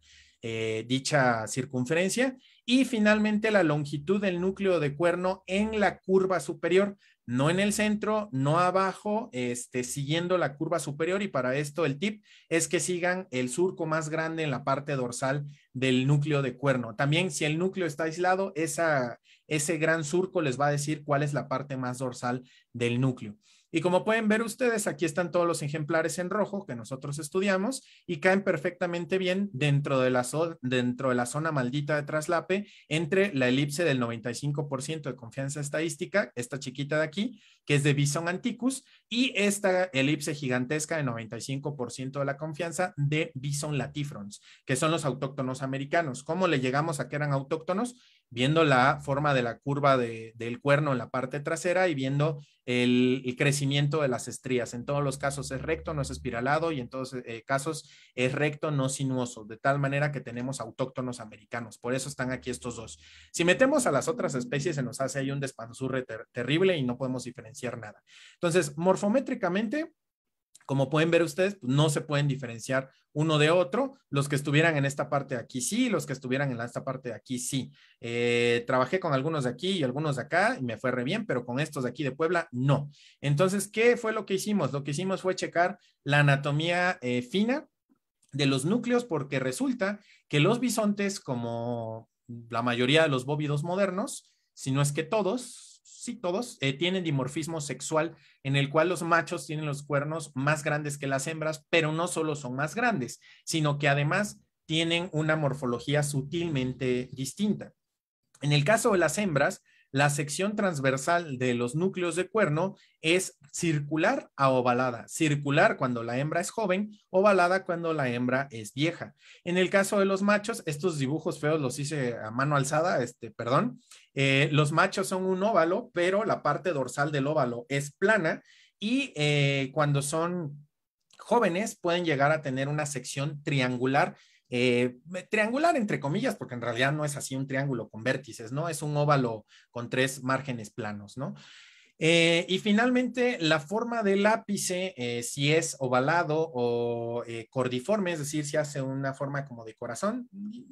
dicha circunferencia y finalmente la longitud del núcleo de cuerno en la curva superior, no en el centro, no abajo, este, siguiendo la curva superior y para esto el tip es que sigan el surco más grande en la parte dorsal del núcleo de cuerno. También si el núcleo está aislado, ese gran surco les va a decir cuál es la parte más dorsal del núcleo. Y como pueden ver ustedes, aquí están todos los ejemplares en rojo que nosotros estudiamos y caen perfectamente bien dentro de la, dentro de la zona maldita de traslape entre la elipse del 95% de confianza estadística, esta chiquita de aquí, que es de Bison Anticus, y esta elipse gigantesca del 95% de la confianza de Bison Latifrons, que son los autóctonos americanos. ¿Cómo le llegamos a que eran autóctonos? viendo la forma de la curva del cuerno en la parte trasera y viendo el, crecimiento de las estrías. En todos los casos es recto, no es espiralado y en todos los eh, casos es recto, no sinuoso, de tal manera que tenemos autóctonos americanos. Por eso están aquí estos dos. Si metemos a las otras especies, se nos hace ahí un despanzurre terrible y no podemos diferenciar nada. Entonces, morfométricamente, como pueden ver ustedes, pues, no se pueden diferenciar uno de otro. Los que estuvieran en esta parte de aquí sí, los que estuvieran en esta parte de aquí sí. Eh, trabajé con algunos de aquí y algunos de acá y me fue re bien, pero con estos de aquí de Puebla no. Entonces, ¿qué fue lo que hicimos? Lo que hicimos fue checar la anatomía eh, fina de los núcleos porque resulta que los bisontes, como la mayoría de los bóvidos modernos, si no es que todos, sí, todos, eh, tienen dimorfismo sexual en el cual los machos tienen los cuernos más grandes que las hembras, pero no solo son más grandes, sino que además tienen una morfología sutilmente distinta. En el caso de las hembras, la sección transversal de los núcleos de cuerno es circular a ovalada, circular cuando la hembra es joven, ovalada cuando la hembra es vieja. En el caso de los machos, estos dibujos feos los hice a mano alzada, este, perdón, eh, los machos son un óvalo, pero la parte dorsal del óvalo es plana y eh, cuando son jóvenes pueden llegar a tener una sección triangular eh, triangular entre comillas, porque en realidad no es así un triángulo con vértices, ¿no? Es un óvalo con tres márgenes planos, ¿no? Eh, y finalmente, la forma del ápice, eh, si es ovalado o cordiforme, es decir, si hace una forma como de corazón,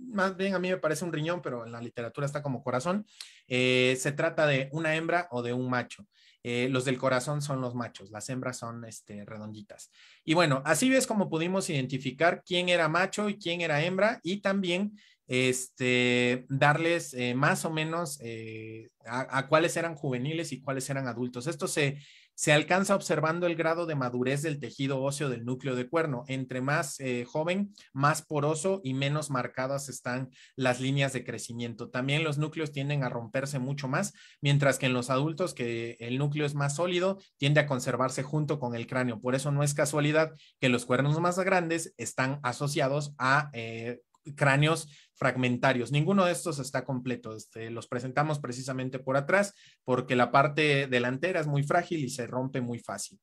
más bien a mí me parece un riñón, pero en la literatura está como corazón, se trata de una hembra o de un macho. Eh, los del corazón son los machos, las hembras son este, redonditas. Y bueno, así ves como pudimos identificar quién era macho y quién era hembra y también este, darles eh, más o menos eh, a, cuáles eran juveniles y cuáles eran adultos. Esto se, se alcanza observando el grado de madurez del tejido óseo del núcleo de cuerno. Entre más eh, joven, más poroso y menos marcadas están las líneas de crecimiento. También los núcleos tienden a romperse mucho más, mientras que en los adultos que el núcleo es más sólido, tiende a conservarse junto con el cráneo. Por eso no es casualidad que los cuernos más grandes están asociados a eh, cráneos fragmentarios. Ninguno de estos está completo. Este, los presentamos precisamente por atrás porque la parte delantera es muy frágil y se rompe muy fácil.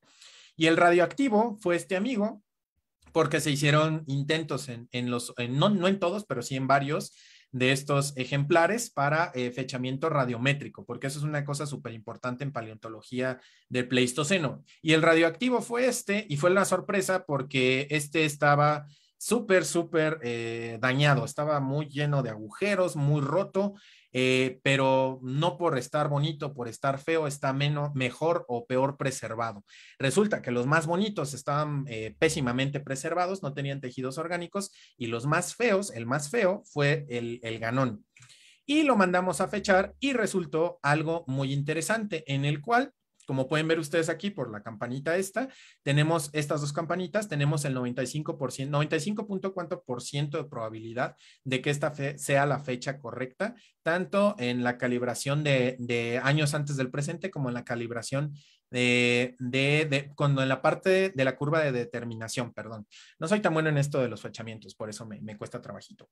Y el radioactivo fue este amigo porque se hicieron intentos en, los, no, en todos, pero sí en varios de estos ejemplares para eh, fechamiento radiométrico, porque eso es una cosa súper importante en paleontología del Pleistoceno. Y el radioactivo fue este, y fue la sorpresa porque este estaba súper, súper eh, dañado, estaba muy lleno de agujeros, muy roto, eh, pero no por estar bonito, por estar feo, está menos, mejor o peor preservado. Resulta que los más bonitos estaban eh, pésimamente preservados, no tenían tejidos orgánicos, y los más feos, el más feo fue el, el ganón. Y lo mandamos a fechar y resultó algo muy interesante en el cual como pueden ver ustedes aquí por la campanita esta, tenemos estas dos campanitas, tenemos el 95%, 95 cuánto por ciento de probabilidad de que esta sea la fecha correcta, tanto en la calibración de, años antes del presente como en la calibración de, cuando en la parte de la curva de determinación, perdón. No soy tan bueno en esto de los fechamientos, por eso me, me cuesta trabajito.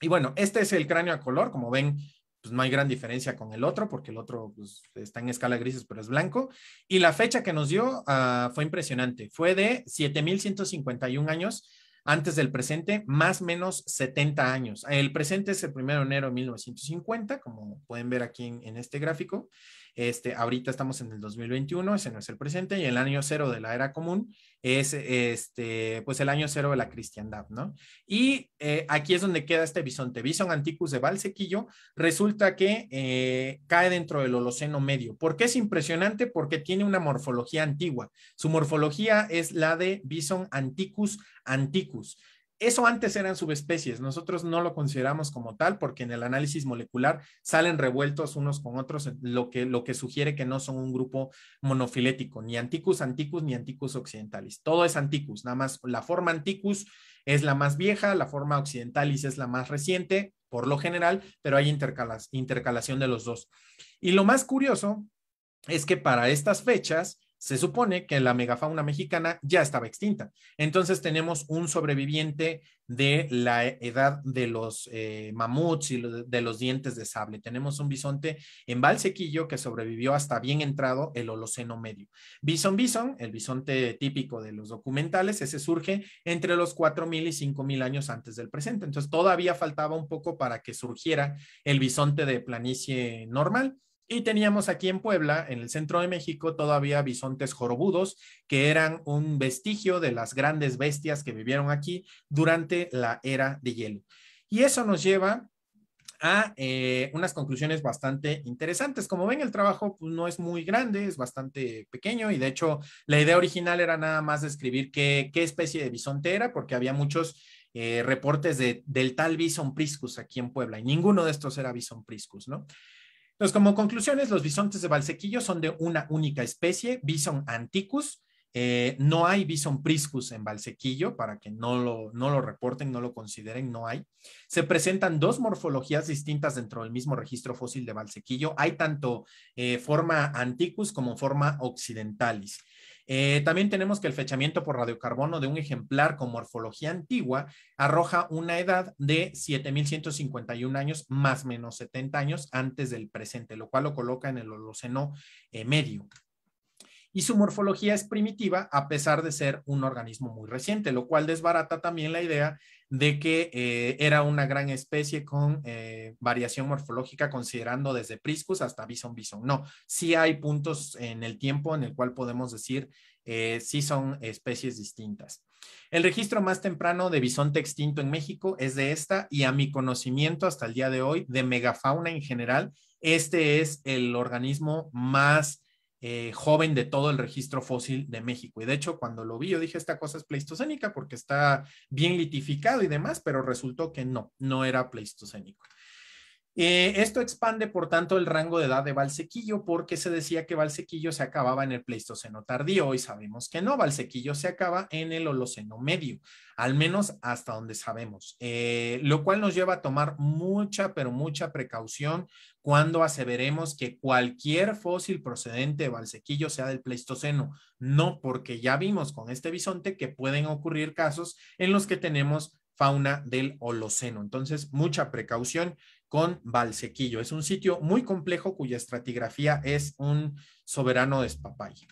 Y bueno, este es el cráneo a color, como ven, pues no hay gran diferencia con el otro, porque el otro pues, está en escala grises, pero es blanco. Y la fecha que nos dio ah, fue impresionante, fue de 7.151 años antes del presente, más menos 70 años. El presente es el 1 de enero de 1950, como pueden ver aquí en este gráfico. Este, ahorita estamos en el 2021, ese no es el presente, y el año cero de la era común es este, pues el año cero de la cristiandad, ¿no? Y eh, aquí es donde queda este bisonte. Bison anticus de Valsequillo resulta que eh, cae dentro del Holoceno medio. ¿Por qué es impresionante? Porque tiene una morfología antigua. Su morfología es la de Bison anticus anticus. Eso antes eran subespecies, nosotros no lo consideramos como tal porque en el análisis molecular salen revueltos unos con otros, lo que, lo que sugiere que no son un grupo monofilético, ni Anticus anticus ni Anticus occidentalis. Todo es Anticus, nada más la forma Anticus es la más vieja, la forma occidentalis es la más reciente, por lo general, pero hay intercalación de los dos. Y lo más curioso es que para estas fechas, se supone que la megafauna mexicana ya estaba extinta. Entonces tenemos un sobreviviente de la e, edad de los eh, mamuts y de los dientes de sable. Tenemos un bisonte en Valsequillo que sobrevivió hasta bien entrado el Holoceno medio. Bison Bison, el bisonte típico de los documentales, ese surge entre los 4.000 y 5.000 años antes del presente. Entonces todavía faltaba un poco para que surgiera el bisonte de planicie normal. Y teníamos aquí en Puebla, en el centro de México, todavía bisontes jorobudos, que eran un vestigio de las grandes bestias que vivieron aquí durante la era de hielo. Y eso nos lleva a eh, unas conclusiones bastante interesantes. Como ven, el trabajo pues, no es muy grande, es bastante pequeño y de hecho la idea original era nada más describir qué, qué especie de bisonte era, porque había muchos eh, reportes del tal Bison Priscus aquí en Puebla y ninguno de estos era Bison Priscus, ¿no? Entonces, como conclusiones, los bisontes de Valsequillo son de una única especie, Bison anticus. Eh, no hay Bison priscus en Valsequillo, para que no lo, reporten, no lo consideren, no hay. Se presentan dos morfologías distintas dentro del mismo registro fósil de Valsequillo. Hay tanto eh, forma anticus como forma occidentalis. Eh, también tenemos que el fechamiento por radiocarbono de un ejemplar con morfología antigua arroja una edad de 7.151 años más menos 70 años antes del presente, lo cual lo coloca en el Holoceno eh, medio y su morfología es primitiva a pesar de ser un organismo muy reciente, lo cual desbarata también la idea de que eh, era una gran especie con eh, variación morfológica considerando desde Priscus hasta Bison Bison. No, sí hay puntos en el tiempo en el cual podemos decir eh, si son especies distintas. El registro más temprano de bisonte extinto en México es de esta y a mi conocimiento hasta el día de hoy de megafauna en general, este es el organismo más eh, joven de todo el registro fósil de México. Y de hecho, cuando lo vi, yo dije, esta cosa es pleistocénica porque está bien litificado y demás, pero resultó que no, no era pleistocénico. Eh, esto expande, por tanto, el rango de edad de balsequillo porque se decía que balsequillo se acababa en el Pleistoceno tardío. Hoy sabemos que no, Valsequillo se acaba en el Holoceno medio, al menos hasta donde sabemos, eh, lo cual nos lleva a tomar mucha, pero mucha precaución cuando aseveremos que cualquier fósil procedente de balsequillo sea del Pleistoceno. No, porque ya vimos con este bisonte que pueden ocurrir casos en los que tenemos fauna del Holoceno. Entonces, mucha precaución con Balsequillo. Es un sitio muy complejo cuya estratigrafía es un soberano despapalle.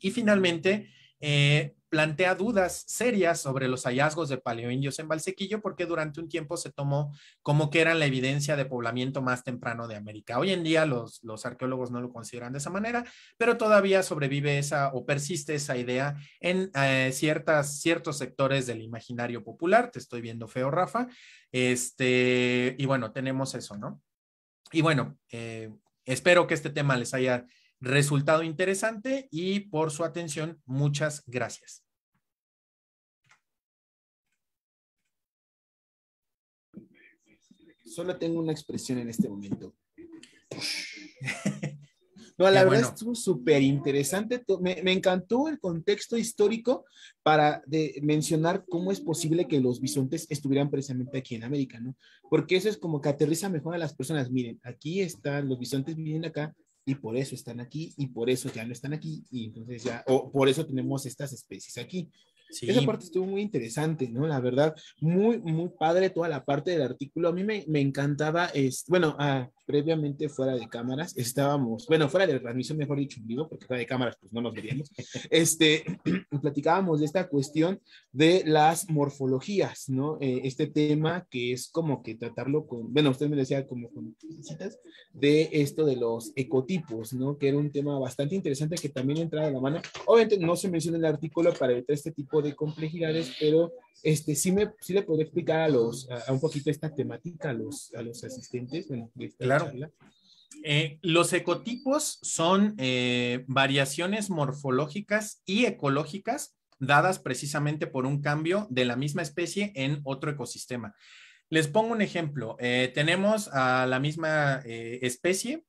Y finalmente, eh, plantea dudas serias sobre los hallazgos de paleoindios en Valsequillo porque durante un tiempo se tomó como que eran la evidencia de poblamiento más temprano de América. Hoy en día los, arqueólogos no lo consideran de esa manera, pero todavía sobrevive esa o persiste esa idea en eh, ciertas, ciertos sectores del imaginario popular. Te estoy viendo feo, Rafa. Este, y bueno, tenemos eso, ¿no? Y bueno, eh, espero que este tema les haya resultado interesante y por su atención. Muchas gracias. Solo tengo una expresión en este momento. No, la verdad es estuvo súper interesante. Me, encantó el contexto histórico para mencionar cómo es posible que los bisontes estuvieran precisamente aquí en América, ¿no? Porque eso es como que aterriza mejor a las personas. Miren, aquí están, los bisontes miren acá, y por eso están aquí y por eso ya no están aquí y entonces ya, o por eso tenemos estas especies aquí. Esa parte estuvo muy interesante, ¿no? La verdad, muy, muy padre toda la parte del artículo. A mí me, me encantaba, es, bueno, a, ah, previamente fuera de cámaras, estábamos, bueno, fuera de la transmisión, mejor dicho, en vivo, porque fuera de cámaras pues no nos veríamos, este, platicábamos de esta cuestión de las morfologías, ¿no? Eh, este tema que es como que tratarlo con, bueno, usted me decía como con citas de esto de los ecotipos, ¿no? Que era un tema bastante interesante que también entraba a la mano. Obviamente no se menciona en el artículo para evitar este tipo de complejidades, pero este, sí, me, sí le podría explicar a los, a, un poquito esta temática a los, a los asistentes. Bueno, claro eh, los ecotipos son eh, variaciones morfológicas y ecológicas dadas precisamente por un cambio de la misma especie en otro ecosistema. Les pongo un ejemplo. Eh, tenemos a la misma especie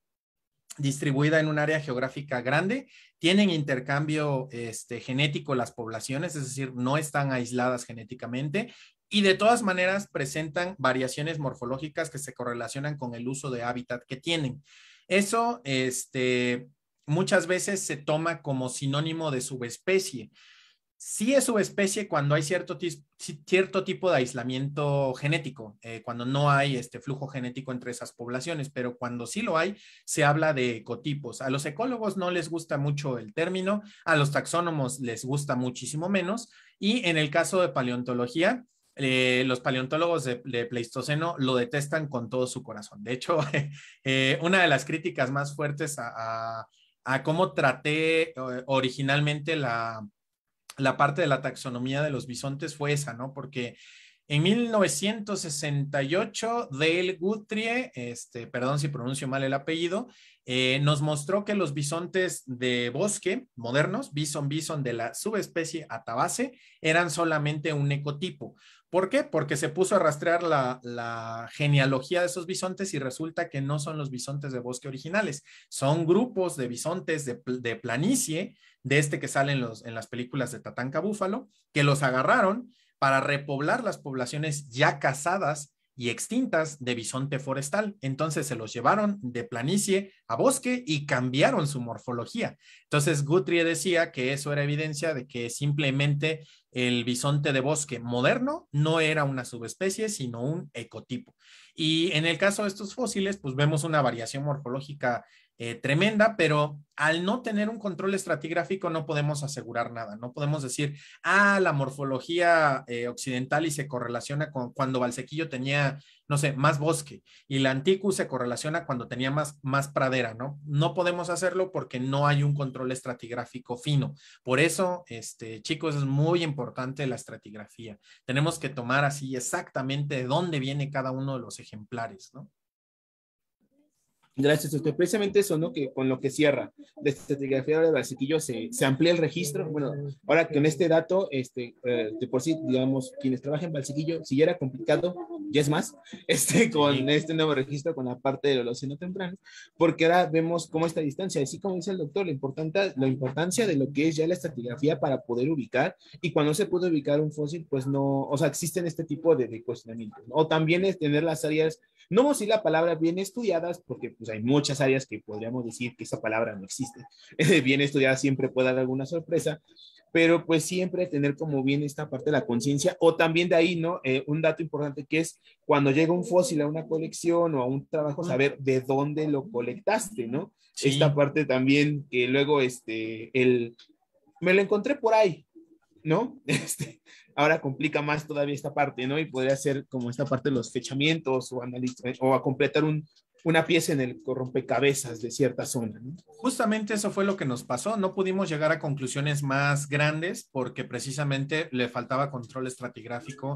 distribuida en un área geográfica grande, tienen intercambio este, genético las poblaciones, es decir, no están aisladas genéticamente, y de todas maneras presentan variaciones morfológicas que se correlacionan con el uso de hábitat que tienen. Eso este, muchas veces se toma como sinónimo de subespecie. Sí es subespecie cuando hay cierto, cierto tipo de aislamiento genético, eh, cuando no hay este flujo genético entre esas poblaciones, pero cuando sí lo hay, se habla de ecotipos. A los ecólogos no les gusta mucho el término, a los taxónomos les gusta muchísimo menos, y en el caso de paleontología, eh, los paleontólogos de, Pleistoceno lo detestan con todo su corazón. De hecho, eh, una de las críticas más fuertes a, cómo traté eh, originalmente la, parte de la taxonomía de los bisontes fue esa, ¿no? Porque en 1968, Dale Guthrie, este, perdón si pronuncio mal el apellido, nos mostró que los bisontes de bosque modernos, bison bison de la subespecie Atabase, eran solamente un ecotipo. ¿Por qué? Porque se puso a rastrear la, genealogía de esos bisontes y resulta que no son los bisontes de bosque originales, son grupos de bisontes de, planicie, de este que salen los, en las películas de Tatanka Búfalo, que los agarraron para repoblar las poblaciones ya cazadas y extintas de bisonte forestal. Entonces se los llevaron de planicie a bosque y cambiaron su morfología. Entonces Guthrie decía que eso era evidencia de que simplemente el bisonte de bosque moderno no era una subespecie, sino un ecotipo. Y en el caso de estos fósiles, pues vemos una variación morfológica eh, tremenda, pero al no tener un control estratigráfico no podemos asegurar nada, no podemos decir, ah, la morfología eh, occidental y se correlaciona con cuando Valsequillo tenía, no sé, más bosque y la Anticu se correlaciona cuando tenía más, más pradera, ¿no? No podemos hacerlo porque no hay un control estratigráfico fino. Por eso, este, chicos, es muy importante la estratigrafía. Tenemos que tomar así exactamente de dónde viene cada uno de los ejemplares, ¿no? Gracias a usted. Precisamente eso, ¿no? Que con lo que cierra, de estratigrafía de Barcequillo se, se, amplía el registro. Bueno, ahora con este dato, este, eh, de por sí, digamos, quienes trabajan en Balsiquillo, si ya era complicado, ya es más, este, con este nuevo registro, con la parte de los no tempranos, porque ahora vemos cómo esta distancia, así como dice el doctor, la, importante, la importancia de lo que es ya la estratigrafía para poder ubicar, y cuando se pudo ubicar un fósil, pues no, o sea, existen este tipo de, de cuestionamientos. O también es tener las áreas no si la palabra bien estudiadas, porque pues hay muchas áreas que podríamos decir que esa palabra no existe. bien estudiada siempre puede dar alguna sorpresa, pero pues siempre tener como bien esta parte de la conciencia o también de ahí, ¿no? Eh, un dato importante que es cuando llega un fósil a una colección o a un trabajo, saber de dónde lo colectaste, ¿no? Esta parte también que luego, este, el, me lo encontré por ahí, ¿no? Este, ahora complica más todavía esta parte, ¿no? Y podría ser como esta parte de los fechamientos o, o a completar una pieza en el corrompecabezas de cierta zona. Justamente eso fue lo que nos pasó. No pudimos llegar a conclusiones más grandes porque precisamente le faltaba control estratigráfico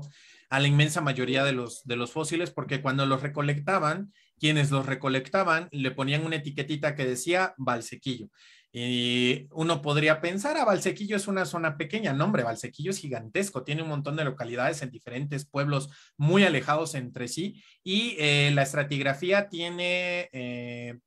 a la inmensa mayoría de los, de los fósiles porque cuando los recolectaban, quienes los recolectaban le ponían una etiquetita que decía Valsequillo. Y uno podría pensar, a ah, Valsequillo es una zona pequeña. No, hombre, Valsequillo es gigantesco, tiene un montón de localidades en diferentes pueblos muy alejados entre sí y eh, la estratigrafía tiene eh,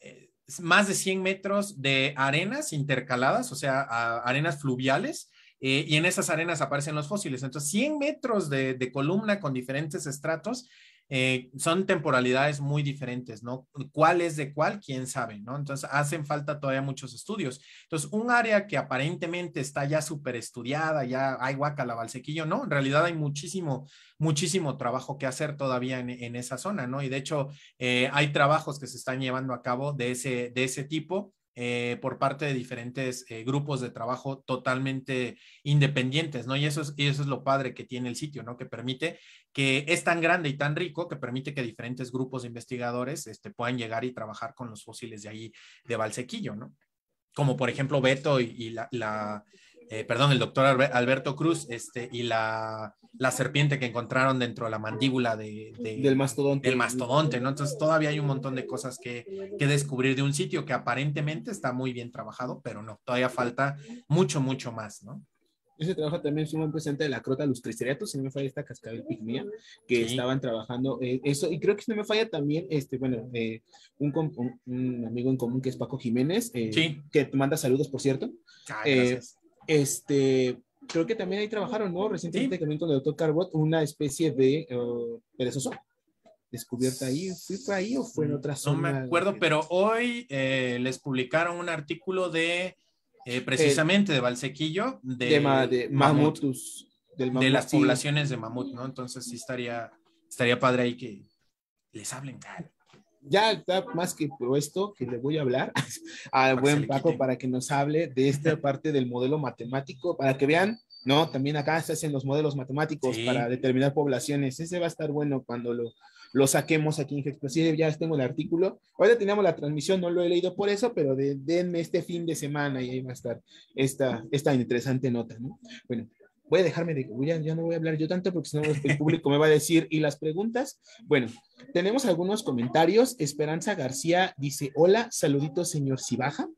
eh, más de 100 metros de arenas intercaladas, o sea, arenas fluviales. y en esas arenas aparecen los fósiles. Entonces, 100 metros de, de columna con diferentes estratos eh, son temporalidades muy diferentes, ¿no? ¿Cuál es de cuál? ¿Quién sabe, ¿no? Entonces, hacen falta todavía muchos estudios. Entonces, un área que aparentemente está ya súper estudiada, ya hay guacala, balsequillo, no, en realidad hay muchísimo, muchísimo trabajo que hacer todavía en, esa zona, ¿no? Y de hecho, eh, hay trabajos que se están llevando a cabo de ese, de ese tipo eh, por parte de diferentes eh, grupos de trabajo totalmente independientes, ¿no? Y eso, es, y eso es lo padre que tiene el sitio, ¿no? Que permite que es tan grande y tan rico que permite que diferentes grupos de investigadores este, puedan llegar y trabajar con los fósiles de ahí de Valsequillo, ¿no? Como por ejemplo Beto y, la eh, perdón, el doctor Alberto Cruz este, y la, serpiente que encontraron dentro de la mandíbula del mastodonte. Del mastodonte, ¿no? Entonces todavía hay un montón de cosas que, descubrir de un sitio que aparentemente está muy bien trabajado, pero no, todavía falta mucho, mucho más, ¿no? Ese trabajo también es un presente de la crota lustriceratus, si no me falla esta cascabel pigmía, que estaban trabajando eh, eso, y creo que si no me falla también, este, bueno, eh, un, amigo en común que es Paco Jiménez, que te manda saludos, por cierto. Ah, gracias. Este, creo que también ahí trabajaron, ¿no? Recientemente también con el doctor Carbot, una especie de eh, perezoso descubierta ahí. ¿Fue ahí o fue en mm, otra zona? No me acuerdo, pero hoy eh, les publicaron un artículo de, eh, precisamente, de Valsequillo, de, de, de del mamut, de las poblaciones de mamut, ¿no? Entonces sí estaría, estaría padre ahí que les hablen, ya está más que esto, que le voy a hablar al buen Paco para que nos hable de esta parte del modelo matemático, para que vean, ¿no? También acá se hacen los modelos matemáticos para determinar poblaciones. Ese va a estar bueno cuando lo, lo saquemos aquí en Gexplosive. Ya tengo el artículo. Ahora teníamos la transmisión, no lo he leído por eso, pero denme este fin de semana y ahí va a estar esta, esta interesante nota, ¿no? Bueno, voy a dejarme de, ya, ya no voy a hablar yo tanto porque si no el público me va a decir, ¿y las preguntas? Bueno, tenemos algunos comentarios. Esperanza García dice, hola, saluditos señor Cibaja.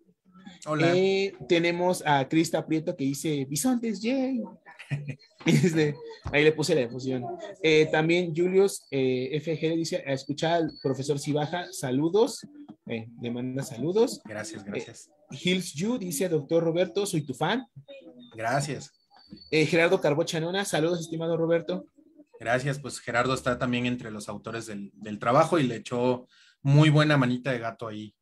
Hola. Eh, tenemos a Crista Prieto que dice, bisontes, yay. ahí le puse la difusión. Eh, también Julius eh, FG dice, a al profesor Cibaja, saludos. le manda saludos. Gracias, gracias. Hills Yu dice, doctor Roberto, soy tu fan. Gracias. Eh, Gerardo Carbochanona, saludos, estimado Roberto. Gracias, pues Gerardo está también entre los autores del, trabajo y le echó muy buena manita de gato ahí.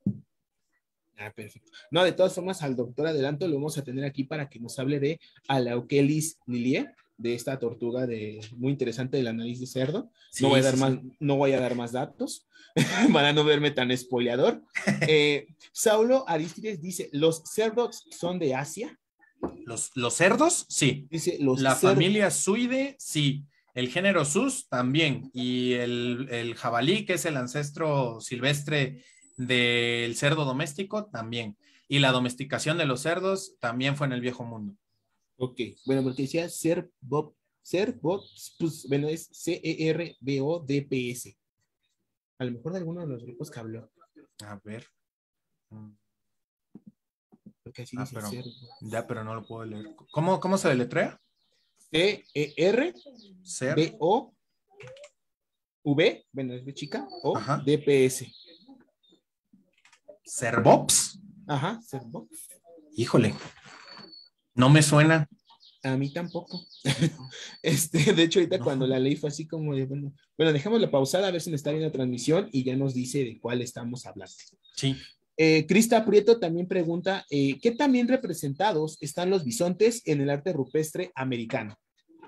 Ah, perfecto. No, de todas formas, al doctor Adelanto lo vamos a tener aquí para que nos hable de Alauquelis nilie, de esta tortuga de, muy interesante del análisis de cerdo. no, voy a dar más, no voy a dar más datos para no verme tan espoliador eh, Saulo Aristides dice, ¿los cerdos son de Asia? Los, cerdos, sí. la familia suide, sí. El género sus también. Y el, jabalí, que es el ancestro silvestre del cerdo doméstico, también. Y la domesticación de los cerdos también fue en el viejo mundo. Ok, bueno, porque decía ser Bob, pues, bueno, es C-E-R-B-O-D-P-S. A lo mejor de alguno de los grupos que habló. A ver. Ah, ya, pero no lo puedo leer. ¿Cómo, cómo se deletrea? C-E-R B-O V, bueno, es de chica, o DPS. ¿Servops? Ajá, Servops. Híjole, no me suena. A mí tampoco. este, de hecho, ahorita cuando la leí fue así como de, bueno, bueno, dejémosla pausada a ver si le está bien la transmisión y ya nos dice de cuál estamos hablando. Sí. Crista eh, Prieto también pregunta, eh, ¿qué ¿qué también representados están los bisontes en el arte rupestre americano?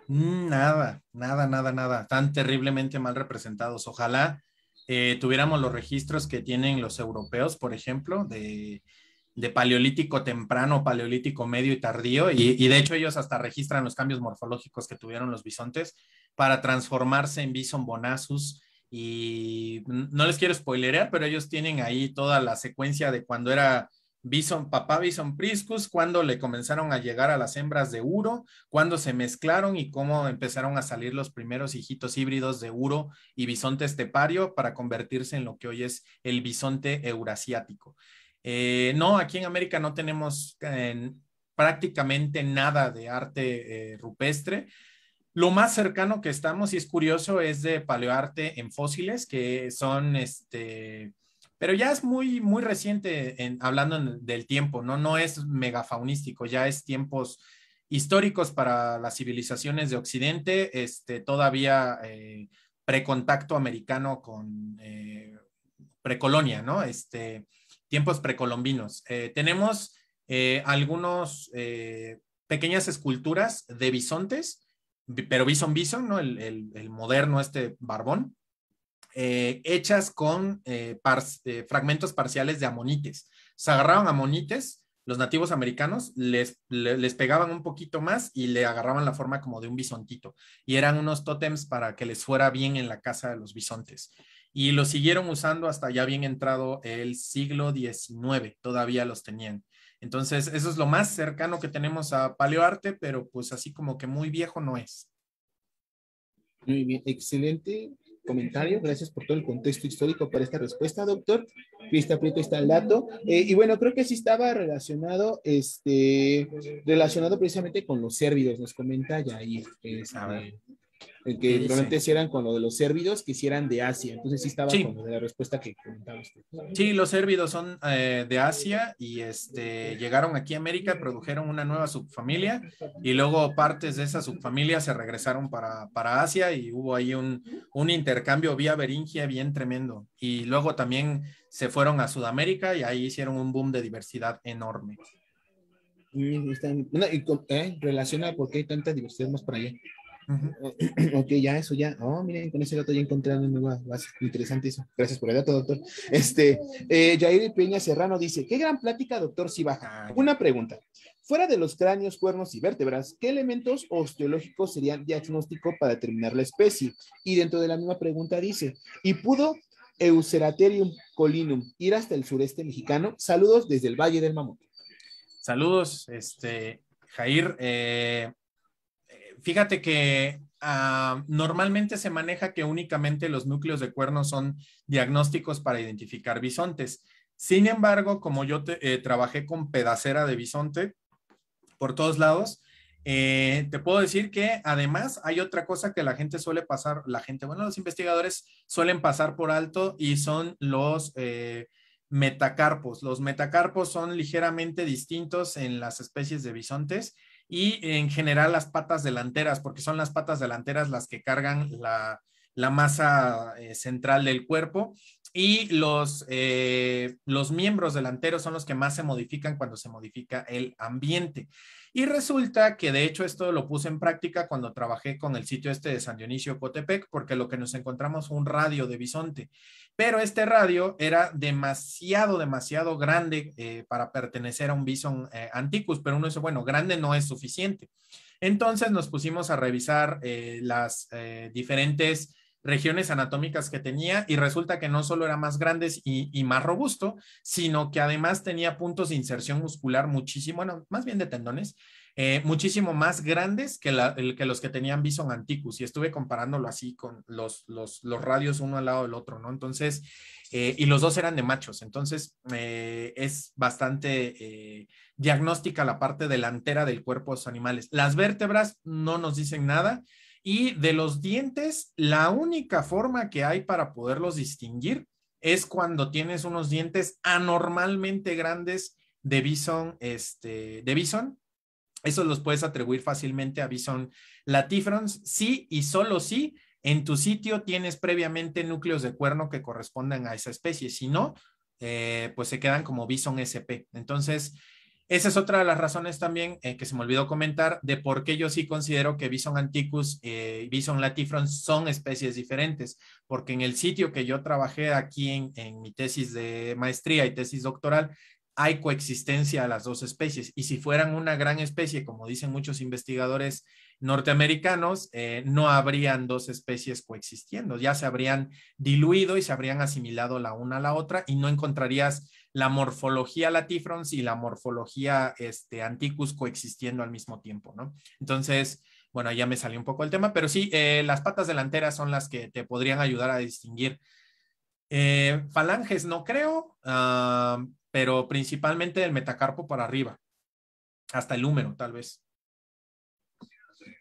Mm, nada, nada, nada, nada. Están terriblemente mal representados. Ojalá eh, tuviéramos los registros que tienen los europeos, por ejemplo, de, de paleolítico temprano, paleolítico medio y tardío. Y, de hecho ellos hasta registran los cambios morfológicos que tuvieron los bisontes para transformarse en bison bonasus y no les quiero spoilerear, pero ellos tienen ahí toda la secuencia de cuando era Bison, papá Bison Priscus, cuando le comenzaron a llegar a las hembras de Uro, cuando se mezclaron y cómo empezaron a salir los primeros hijitos híbridos de Uro y bisonte estepario para convertirse en lo que hoy es el bisonte eurasiático. Eh, no, aquí en América no tenemos eh, prácticamente nada de arte eh, rupestre lo más cercano que estamos, y es curioso, es de paleoarte en fósiles, que son, este, pero ya es muy, muy reciente hablando del tiempo, ¿no? No es megafaunístico, ya es tiempos históricos para las civilizaciones de Occidente, este, todavía eh, precontacto americano con eh, precolonia, ¿no? Este, tiempos precolombinos. Eh, tenemos algunos pequeñas esculturas de bisontes pero Bison Bison, ¿no? El, moderno, este barbón, eh, hechas con eh, eh, fragmentos parciales de amonites. Se agarraban amonites, los nativos americanos, les, les pegaban un poquito más y le agarraban la forma como de un bisontito. Y eran unos tótems para que les fuera bien en la casa de los bisontes. Y los siguieron usando hasta ya bien entrado el siglo XIX, todavía los tenían. Entonces, eso es lo más cercano que tenemos a paleoarte, pero pues así como que muy viejo no es. Muy bien, excelente comentario. Gracias por todo el contexto histórico para esta respuesta, doctor. Vista aprieto está el dato. Eh, y bueno, creo que sí estaba relacionado, este, relacionado precisamente con los servidos nos comenta Yair. Este, que normalmente hicieran con lo de los sérvidos, que hicieran de Asia. Entonces sí estaba con la respuesta que comentaba usted. Sí, los sérvidos son eh, de Asia y este, llegaron aquí a América, produjeron una nueva subfamilia y luego partes de esa subfamilia se regresaron para, para Asia y hubo ahí un, un intercambio vía Beringia bien tremendo. Y luego también se fueron a Sudamérica y ahí hicieron un boom de diversidad enorme. Y, están, y, eh, relaciona por qué hay tanta diversidad más para allá. Eh, ok, ya eso, ya. Oh, miren, con ese dato ya encontré algo nuevo. Ah, interesante eso. Gracias por el dato, doctor. Este, Jair eh, Peña Serrano dice, qué gran plática, doctor Sibaja. Una pregunta. Fuera de los cráneos, cuernos y vértebras, ¿qué elementos osteológicos serían diagnóstico para determinar la especie? Y dentro de la misma pregunta dice, ¿y pudo Euceraterium colinum ir hasta el sureste mexicano? Saludos desde el Valle del Mamut. Saludos, este, Jair. Eh, fíjate que ah, normalmente se maneja que únicamente los núcleos de cuernos son diagnósticos para identificar bisontes. Sin embargo, como yo eh, trabajé con pedacera de bisonte por todos lados, eh, te puedo decir que además hay otra cosa que la gente suele pasar, la gente, bueno, los investigadores suelen pasar por alto y son los eh, metacarpos. Los metacarpos son ligeramente distintos en las especies de bisontes y en general las patas delanteras, porque son las patas delanteras las que cargan la, la masa eh, central del cuerpo y los, eh, los miembros delanteros son los que más se modifican cuando se modifica el ambiente. Y resulta que de hecho esto lo puse en práctica cuando trabajé con el sitio este de San Dionisio Cotepec, porque lo que nos encontramos fue un radio de bisonte, pero este radio era demasiado, demasiado grande eh, para pertenecer a un bison anticus, pero uno dice, bueno, grande no es suficiente. Entonces nos pusimos a revisar las diferentes regiones anatómicas que tenía y resulta que no solo era más grandes y, más robusto, sino que además tenía puntos de inserción muscular muchísimo, bueno, más bien de tendones, eh, muchísimo más grandes que, que, los que tenían Bison Anticus y estuve comparándolo así con los, los, los radios uno al lado del otro, ¿no? Entonces, eh, y los dos eran de machos, entonces eh, es bastante diagnóstica la parte delantera del cuerpo de los animales. Las vértebras no nos dicen nada y de los dientes, la única forma que hay para poderlos distinguir es cuando tienes unos dientes anormalmente grandes de bison, este, de bison. Eso los puedes atribuir fácilmente a bison latifrons, sí y solo sí en tu sitio tienes previamente núcleos de cuerno que correspondan a esa especie, si no, eh, pues se quedan como bison SP. Entonces, esa es otra de las razones también eh, que se me olvidó comentar de por qué yo sí considero que Bison anticus y eh, Bison latifrons son especies diferentes, porque en el sitio que yo trabajé aquí en, mi tesis de maestría y tesis doctoral, hay coexistencia a las dos especies. Y si fueran una gran especie, como dicen muchos investigadores norteamericanos, eh, no habrían dos especies coexistiendo, ya se habrían diluido y se habrían asimilado la una a la otra y no encontrarías la morfología latifrons y la morfología este, anticus coexistiendo al mismo tiempo, ¿no? Entonces, bueno, ya me salió un poco el tema, pero sí, eh, las patas delanteras son las que te podrían ayudar a distinguir. Eh, falanges no creo, ah, pero principalmente el metacarpo para arriba, hasta el húmero tal vez.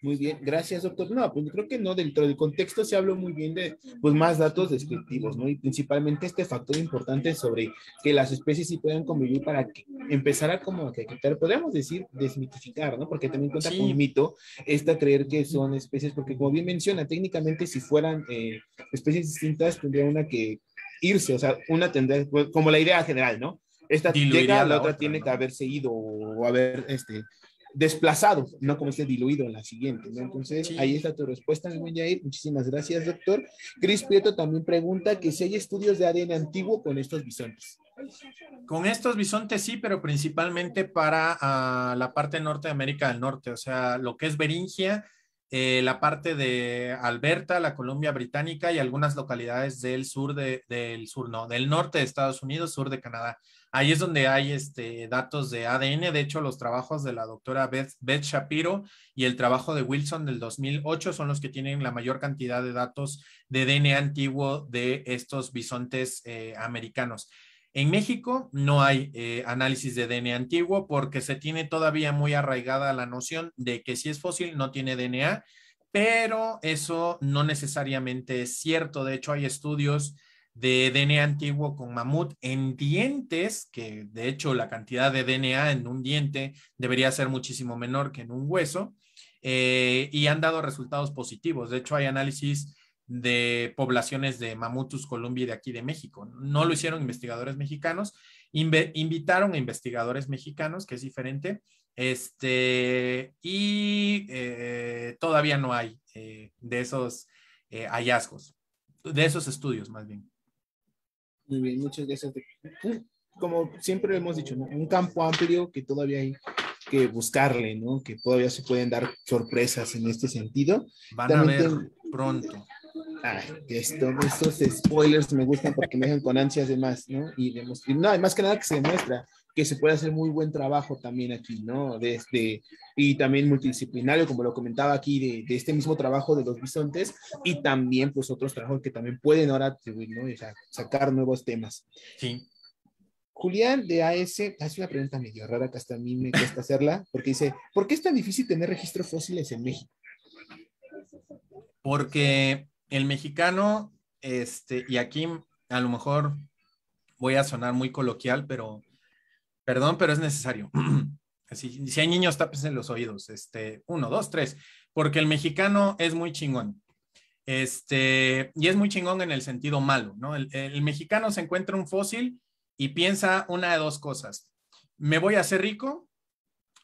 Muy bien, gracias, doctor. No, pues yo creo que no, dentro del contexto se habló muy bien de pues, más datos descriptivos, ¿no? Y principalmente este factor importante sobre que las especies sí puedan convivir para que empezar a como que quitar, podríamos decir, desmitificar, ¿no? Porque también cuenta con un mito esta creer que son especies, porque como bien menciona, técnicamente si fueran eh, especies distintas, tendría una que irse, o sea, una tendría, pues, como la idea general, ¿no? Esta llega, la, otra, tiene que haberse ido o haber este, desplazado, no como esté diluido en la siguiente, ¿no? Entonces, ahí está tu respuesta, mi buen Jair. Muchísimas gracias, doctor. Cris Prieto también pregunta que si hay estudios de ADN antiguo con estos bisontes. Con estos bisontes sí, pero principalmente para ah, la parte norte de América del Norte, o sea, lo que es Beringia, eh, la parte de Alberta, la Columbia Británica y algunas localidades del sur del sur, no, del norte de Estados Unidos, sur de Canadá. Ahí es donde hay este, datos de ADN, de hecho los trabajos de la doctora Beth, Shapiro y el trabajo de Wilson del 2008 son los que tienen la mayor cantidad de datos de ADN antiguo de estos bisontes eh, americanos. En México no hay eh, análisis de ADN antiguo porque se tiene todavía muy arraigada la noción de que si es fósil no tiene ADN, pero eso no necesariamente es cierto. De hecho, hay estudios de DNA antiguo con mamut en dientes, que de hecho la cantidad de DNA en un diente debería ser muchísimo menor que en un hueso, eh, y han dado resultados positivos. De hecho, hay análisis de poblaciones de Mamutus Columbia de aquí de México. No lo hicieron investigadores mexicanos, invitaron a investigadores mexicanos, que es diferente, este, y eh, todavía no hay eh, de esos hallazgos, de esos estudios más bien. Muy bien, muchas gracias. Como siempre hemos dicho, un campo amplio que todavía hay que buscarle, ¿no? Que todavía se pueden dar sorpresas en este sentido. Van a ver pronto. Ay, esto, estos spoilers me gustan porque me dejan con ansias de más, ¿no? Y, y no, más que nada que se demuestra que se puede hacer muy buen trabajo también aquí, ¿no? Desde, este, y también multidisciplinario, como lo comentaba aquí, de, de este mismo trabajo de los bisontes y también, pues, otros trabajos que también pueden ahora ¿no? Y sacar nuevos temas. Sí. Julián de AS hace una pregunta medio rara que hasta a mí me cuesta hacerla, porque dice, ¿por qué es tan difícil tener registros fósiles en México? Porque el mexicano, este, y aquí a lo mejor voy a sonar muy coloquial, pero perdón, pero es necesario. si, hay niños, tápense los oídos. Este, uno, dos, tres. Porque el mexicano es muy chingón. Este, y es muy chingón en el sentido malo, ¿no? El, el mexicano se encuentra un fósil y piensa una de dos cosas. Me voy a hacer rico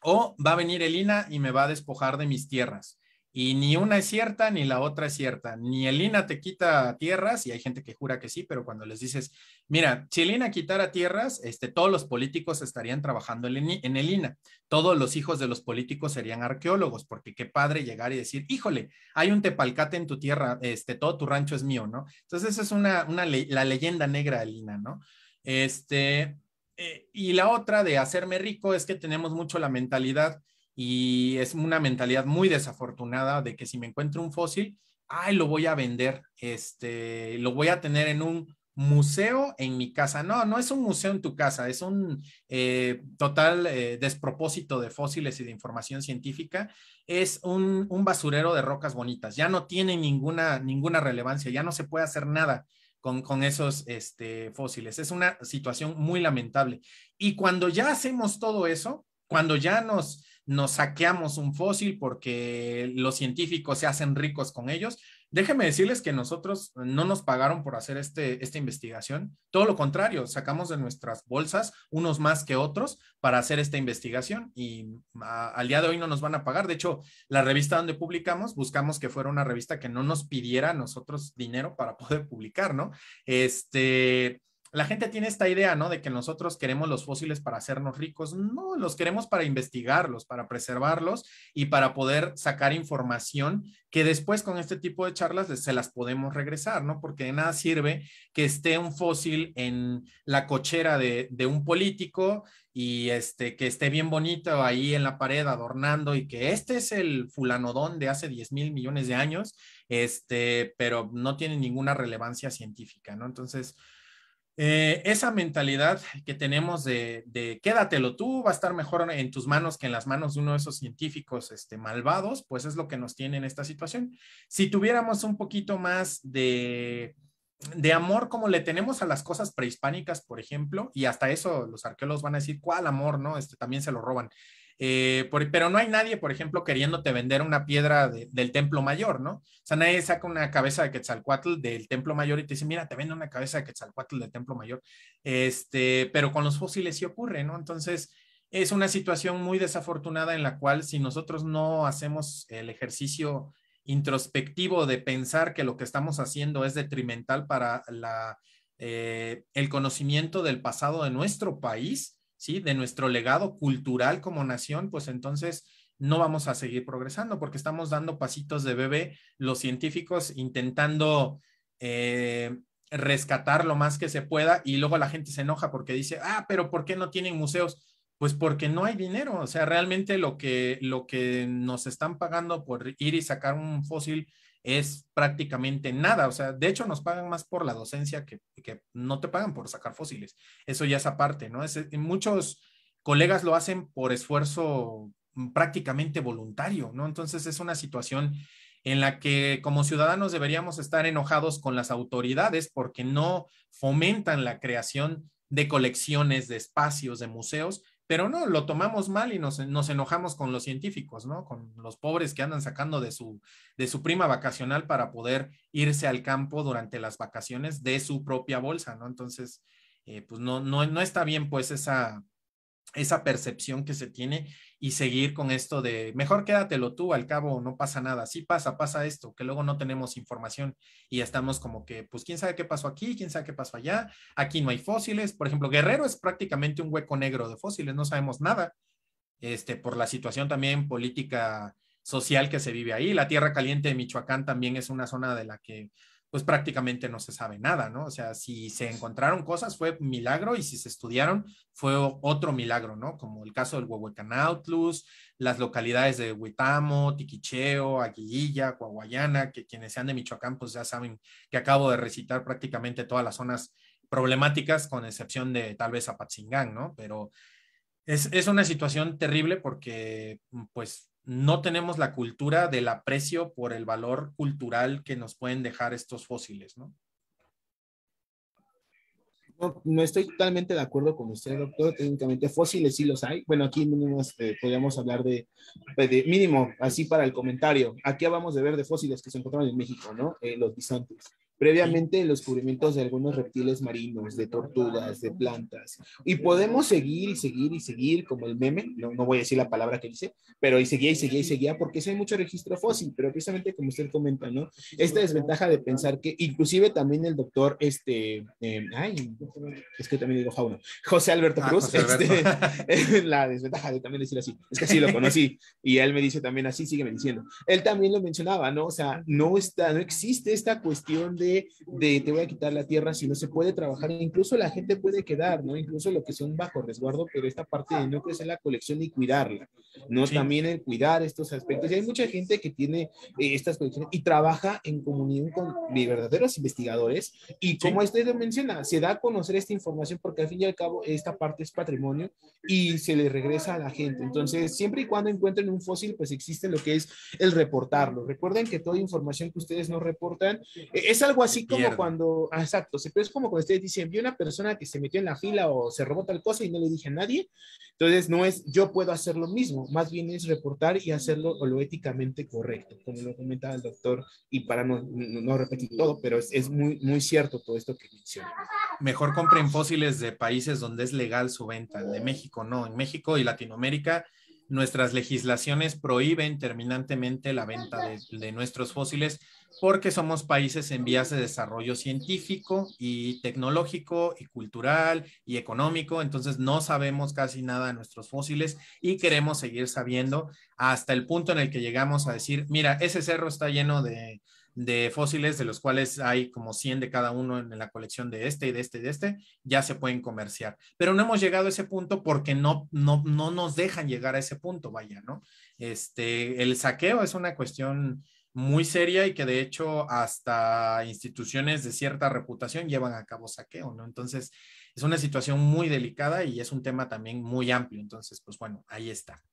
o va a venir el INA y me va a despojar de mis tierras. Y ni una es cierta ni la otra es cierta. Ni el INA te quita tierras, y hay gente que jura que sí, pero cuando les dices, mira, si el INA quitara tierras, este, todos los políticos estarían trabajando en el INA. Todos los hijos de los políticos serían arqueólogos, porque qué padre llegar y decir, híjole, hay un tepalcate en tu tierra, este, todo tu rancho es mío, ¿no? Entonces, esa es una, la leyenda negra del INA, ¿no? Este, eh, y la otra de hacerme rico es que tenemos mucho la mentalidad y es una mentalidad muy desafortunada de que si me encuentro un fósil, ay, lo voy a vender, este, lo voy a tener en un museo en mi casa. No, no es un museo en tu casa, es un eh, total eh, despropósito de fósiles y de información científica. Es un, un, basurero de rocas bonitas, ya no tiene ninguna, ninguna relevancia, ya no se puede hacer nada. Con, con esos este, fósiles. Es una situación muy lamentable. Y cuando ya hacemos todo eso, cuando ya nos, nos saqueamos un fósil porque los científicos se hacen ricos con ellos. Déjenme decirles que nosotros no nos pagaron por hacer este, esta investigación. Todo lo contrario, sacamos de nuestras bolsas unos más que otros para hacer esta investigación y al día de hoy no nos van a pagar. De hecho, la revista donde publicamos, buscamos que fuera una revista que no nos pidiera a nosotros dinero para poder publicar, ¿no? Este, la gente tiene esta idea, ¿no? De que nosotros queremos los fósiles para hacernos ricos. No, los queremos para investigarlos, para preservarlos y para poder sacar información que después con este tipo de charlas se las podemos regresar, ¿no? Porque de nada sirve que esté un fósil en la cochera de, un político y este, que esté bien bonito ahí en la pared adornando y que este es el fulanodón de hace 10 mil millones de años, este, pero no tiene ninguna relevancia científica, ¿no? Entonces, eh, esa mentalidad que tenemos de, de, quédatelo tú, va a estar mejor en tus manos que en las manos de uno de esos científicos este, malvados, pues es lo que nos tiene en esta situación. Si tuviéramos un poquito más de, de amor como le tenemos a las cosas prehispánicas, por ejemplo, y hasta eso los arqueólogos van a decir, ¿cuál amor? No, este también se lo roban. Eh, pero no hay nadie, por ejemplo, queriéndote vender una piedra del templo mayor, ¿no? O sea, nadie saca una cabeza de Quetzalcoatl del templo mayor y te dice, mira, te vendo una cabeza de Quetzalcoatl del templo mayor. Este, pero con los fósiles sí ocurre, ¿no? Entonces, es una situación muy desafortunada en la cual si nosotros no hacemos el ejercicio introspectivo de pensar que lo que estamos haciendo es detrimental para eh, el conocimiento del pasado de nuestro país, de nuestro legado cultural como nación, pues entonces no vamos a seguir progresando porque estamos dando pasitos de bebé los científicos intentando eh, rescatar lo más que se pueda y luego la gente se enoja porque dice, ah, pero ¿por qué no tienen museos? Pues porque no hay dinero, o sea, realmente lo que, lo que nos están pagando por ir y sacar un fósil es prácticamente nada. O sea, de hecho nos pagan más por la docencia que, que no te pagan por sacar fósiles. Eso ya es aparte, ¿no? Es, muchos colegas lo hacen por esfuerzo mm, prácticamente voluntario, ¿no? Entonces es una situación en la que como ciudadanos deberíamos estar enojados con las autoridades porque no fomentan la creación de colecciones, de espacios, de museos pero no, lo tomamos mal y nos, nos enojamos con los científicos, ¿no? Con los pobres que andan sacando de su, de su prima vacacional para poder irse al campo durante las vacaciones de su propia bolsa, ¿no? Entonces, eh, pues no, no, no está bien pues esa, esa percepción que se tiene y seguir con esto de mejor quédatelo tú, al cabo no pasa nada, si pasa, pasa esto, que luego no tenemos información y estamos como que, pues quién sabe qué pasó aquí, quién sabe qué pasó allá, aquí no hay fósiles, por ejemplo, Guerrero es prácticamente un hueco negro de fósiles, no sabemos nada, este, por la situación también política social que se vive ahí, la Tierra Caliente de Michoacán también es una zona de la que pues prácticamente no se sabe nada, ¿no? O sea, si se encontraron cosas fue milagro y si se estudiaron fue otro milagro, ¿no? Como el caso del Huehuecanautlus, las localidades de Huitamo, Tiquicheo, Aguillilla, Coahuayana, que quienes sean de Michoacán, pues ya saben que acabo de recitar prácticamente todas las zonas problemáticas, con excepción de tal vez Apatzingán, ¿no? Pero es, es una situación terrible porque, pues, no tenemos la cultura del aprecio por el valor cultural que nos pueden dejar estos fósiles, ¿no? No, estoy totalmente de acuerdo con usted, doctor. Técnicamente fósiles sí los hay. Bueno, aquí mínimo este, podríamos hablar pues, de, mínimo, así para el comentario. Aquí vamos de ver de fósiles que se encontraron en México, ¿no? Eh, los bisontes previamente los cubrimientos de algunos reptiles marinos, de tortugas, de plantas. Y podemos seguir y seguir y seguir como el meme, no, no voy a decir la palabra que dice, pero y seguía y seguía y seguía porque se hay mucho registro fósil, pero precisamente como usted comenta, ¿no? Esta desventaja de pensar que inclusive también el doctor, este, em, ay, es que también digo Jauno, José Alberto ah, Cruz, este, la desventaja de también decir así, es que sí lo conocí y él me dice también así, sigue me diciendo. Él también lo mencionaba, ¿no? O sea, no está, no existe esta cuestión de de, te voy a quitar la tierra, si no se puede trabajar, incluso la gente puede quedar, ¿no? Incluso lo que sea un bajo resguardo, pero esta parte de no crecer la colección y cuidarla, ¿no? es También el cuidar estos aspectos. Y hay mucha gente que tiene eh, estas colecciones y trabaja en comunión con verdaderos investigadores y como ustedes usted menciona, se da a conocer esta información porque al fin y al cabo esta parte es patrimonio y se le regresa a la gente. Entonces, siempre y cuando encuentren un fósil, pues existe lo que es el reportarlo. Recuerden que toda información que ustedes no reportan eh, es algo algo así como cuando, ah, exacto, pero es como cuando ustedes dicen, vi una persona que se metió en la fila o se robó tal cosa y no le dije a nadie, entonces no es yo puedo hacer lo mismo, más bien es reportar y hacerlo lo éticamente correcto, como lo comentaba el doctor, y para no, no, repetir todo, pero es, es, muy, muy cierto todo esto que menciona. Mejor compren fósiles de países donde es legal su venta, de México no, en México y Latinoamérica nuestras legislaciones prohíben terminantemente la venta de, de, nuestros fósiles porque somos países en vías de desarrollo científico y tecnológico y cultural y económico, entonces no sabemos casi nada de nuestros fósiles y queremos seguir sabiendo hasta el punto en el que llegamos a decir, mira, ese cerro está lleno de, de fósiles, de los cuales hay como 100 de cada uno en la colección de este y de este y de este, ya se pueden comerciar. Pero no hemos llegado a ese punto porque no, no, no nos dejan llegar a ese punto, vaya, ¿no? Este, el saqueo es una cuestión muy seria y que de hecho hasta instituciones de cierta reputación llevan a cabo saqueo, ¿no? Entonces, es una situación muy delicada y es un tema también muy amplio. Entonces, pues bueno, ahí está.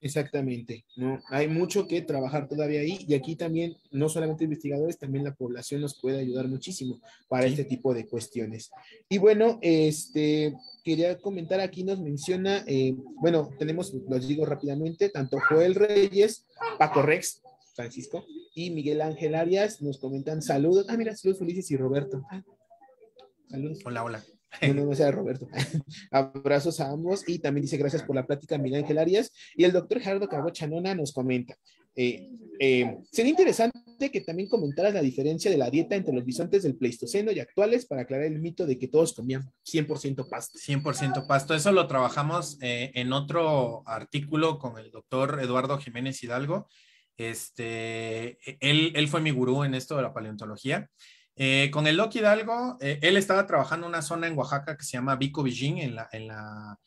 Exactamente, ¿no? Hay mucho que trabajar todavía ahí y aquí también, no solamente investigadores, también la población nos puede ayudar muchísimo para este tipo de cuestiones. Y bueno, este, quería comentar aquí nos menciona, eh, bueno, tenemos, los digo rápidamente, tanto Joel Reyes, Paco Rex, Francisco. Y Miguel Ángel Arias nos comentan saludos. Ah, mira, saludos Ulises y Roberto. saludos. Hola, hola. No, no, Roberto. Abrazos a ambos y también dice gracias por la plática, Miguel Ángel Arias. Y el doctor Gerardo Cabo Chanona nos comenta. Eh, eh, sería interesante que también comentaras la diferencia de la dieta entre los bisontes del Pleistoceno y actuales para aclarar el mito de que todos comían 100% pasto. 100% pasto. Eso lo trabajamos eh, en otro artículo con el doctor Eduardo Jiménez Hidalgo este, e, él, fue mi gurú en esto de la paleontología. Eh, con el Loki Hidalgo, eh, él estaba trabajando en una zona en Oaxaca que se llama Vico Vigín, en la, en la,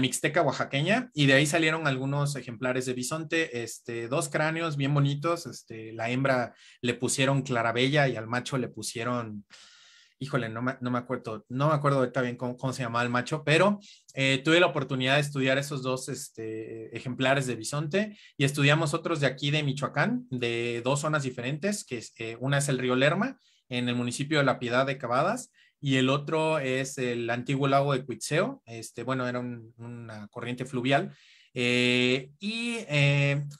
Mixteca oaxaqueña, y de ahí salieron algunos ejemplares de bisonte, este, dos cráneos bien bonitos, este, la hembra le pusieron clarabella y al macho le pusieron híjole, no me, no me acuerdo, no me acuerdo ahorita bien cómo, se llamaba el macho, pero eh, tuve la oportunidad de estudiar esos dos este, ejemplares de bisonte y estudiamos otros de aquí de Michoacán, de dos zonas diferentes, que eh, una es el río Lerma, en el municipio de La Piedad de Cavadas, y el otro es el antiguo lago de Cuitseo, este, bueno, era una corriente fluvial, eh, y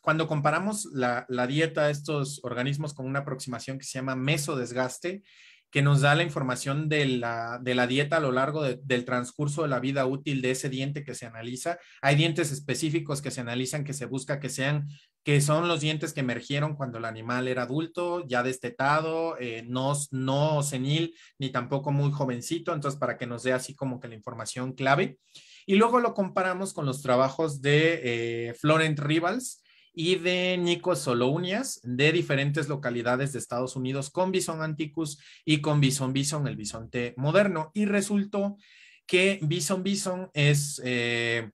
cuando comparamos la, la, dieta de estos organismos con una aproximación que se llama mesodesgaste, que nos da la información de la, dieta a lo largo del transcurso de la vida útil de ese diente que se analiza. Hay dientes específicos que se analizan, que se busca que sean, que son los dientes que emergieron cuando el animal era adulto, ya destetado, eh, no, senil, ni tampoco muy jovencito, entonces para que nos dé así como que la información clave. Y luego lo comparamos con los trabajos de eh, Florent Rivals, y de Nico Solounias de diferentes localidades de Estados Unidos con Bison Anticus y con Bison Bison, el bisonte moderno. Y resultó que Bison Bison es... Eh,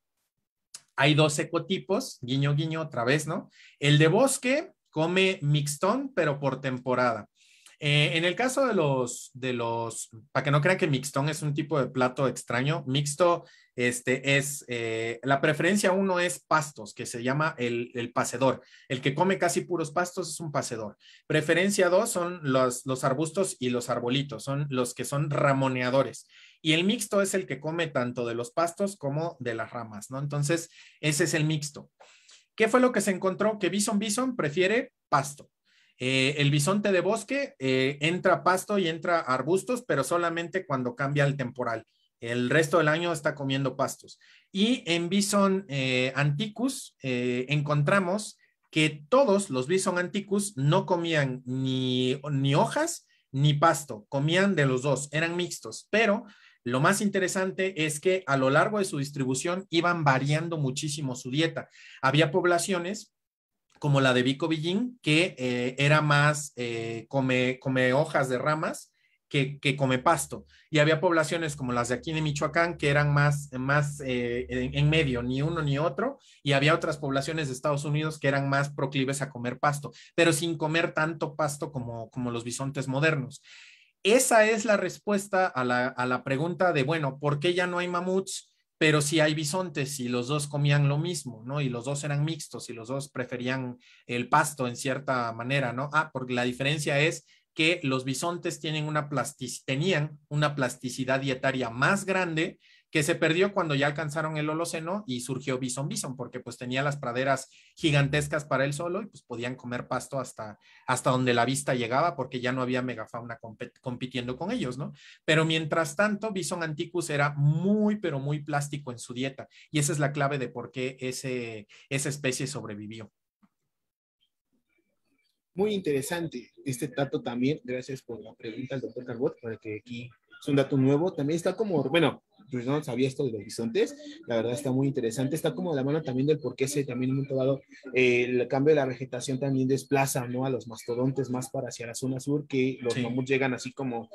hay dos ecotipos, guiño, guiño, otra vez, ¿no? El de bosque come mixtón, pero por temporada. Eh, en el caso de los, de los, para que no crean que mixtón es un tipo de plato extraño, mixto este, es, eh, la preferencia uno es pastos, que se llama el, el, El que come casi puros pastos es un pasedor Preferencia dos son los, los arbustos y los arbolitos, son los que son ramoneadores. Y el mixto es el que come tanto de los pastos como de las ramas, ¿no? Entonces, ese es el mixto. ¿Qué fue lo que se encontró? Que Bison Bison prefiere pasto. Eh, el bisonte de bosque eh, entra pasto y entra arbustos, pero solamente cuando cambia el temporal. El resto del año está comiendo pastos. Y en bison eh, anticus encontramos que todos los bison anticus no comían ni hojas ni pasto, comían de los dos, eran mixtos, pero lo más interesante es que a lo largo de su distribución iban variando muchísimo su dieta. Había poblaciones como la de Bico Villín, que eh, era más eh, come, come, hojas de ramas que, que, come pasto. Y había poblaciones como las de aquí en Michoacán que eran más, más eh, en, en, medio, ni uno ni otro. Y había otras poblaciones de Estados Unidos que eran más proclives a comer pasto, pero sin comer tanto pasto como, como los bisontes modernos. Esa es la respuesta a la, a la pregunta de, bueno, ¿por qué ya no hay mamuts? pero si hay bisontes y los dos comían lo mismo, ¿no? Y los dos eran mixtos y los dos preferían el pasto en cierta manera, ¿no? Ah, porque la diferencia es que los bisontes tienen una tenían una plasticidad dietaria más grande que se perdió cuando ya alcanzaron el Holoceno y surgió Bison Bison, porque pues tenía las praderas gigantescas para él solo y pues podían comer pasto hasta, hasta donde la vista llegaba, porque ya no había megafauna compitiendo con ellos, ¿no? Pero mientras tanto, Bison anticus era muy, pero muy plástico en su dieta, y esa es la clave de por qué ese, esa especie sobrevivió. Muy interesante este dato también. Gracias por la pregunta al doctor Carbot, para que aquí es un dato nuevo. También está como, bueno, pues no sabía esto de los bisontes, la verdad está muy interesante, está como de la mano también del porqué se también en un momento dado el cambio de la vegetación también desplaza ¿no? a los mastodontes más para hacia la zona sur, que los mamuts llegan así como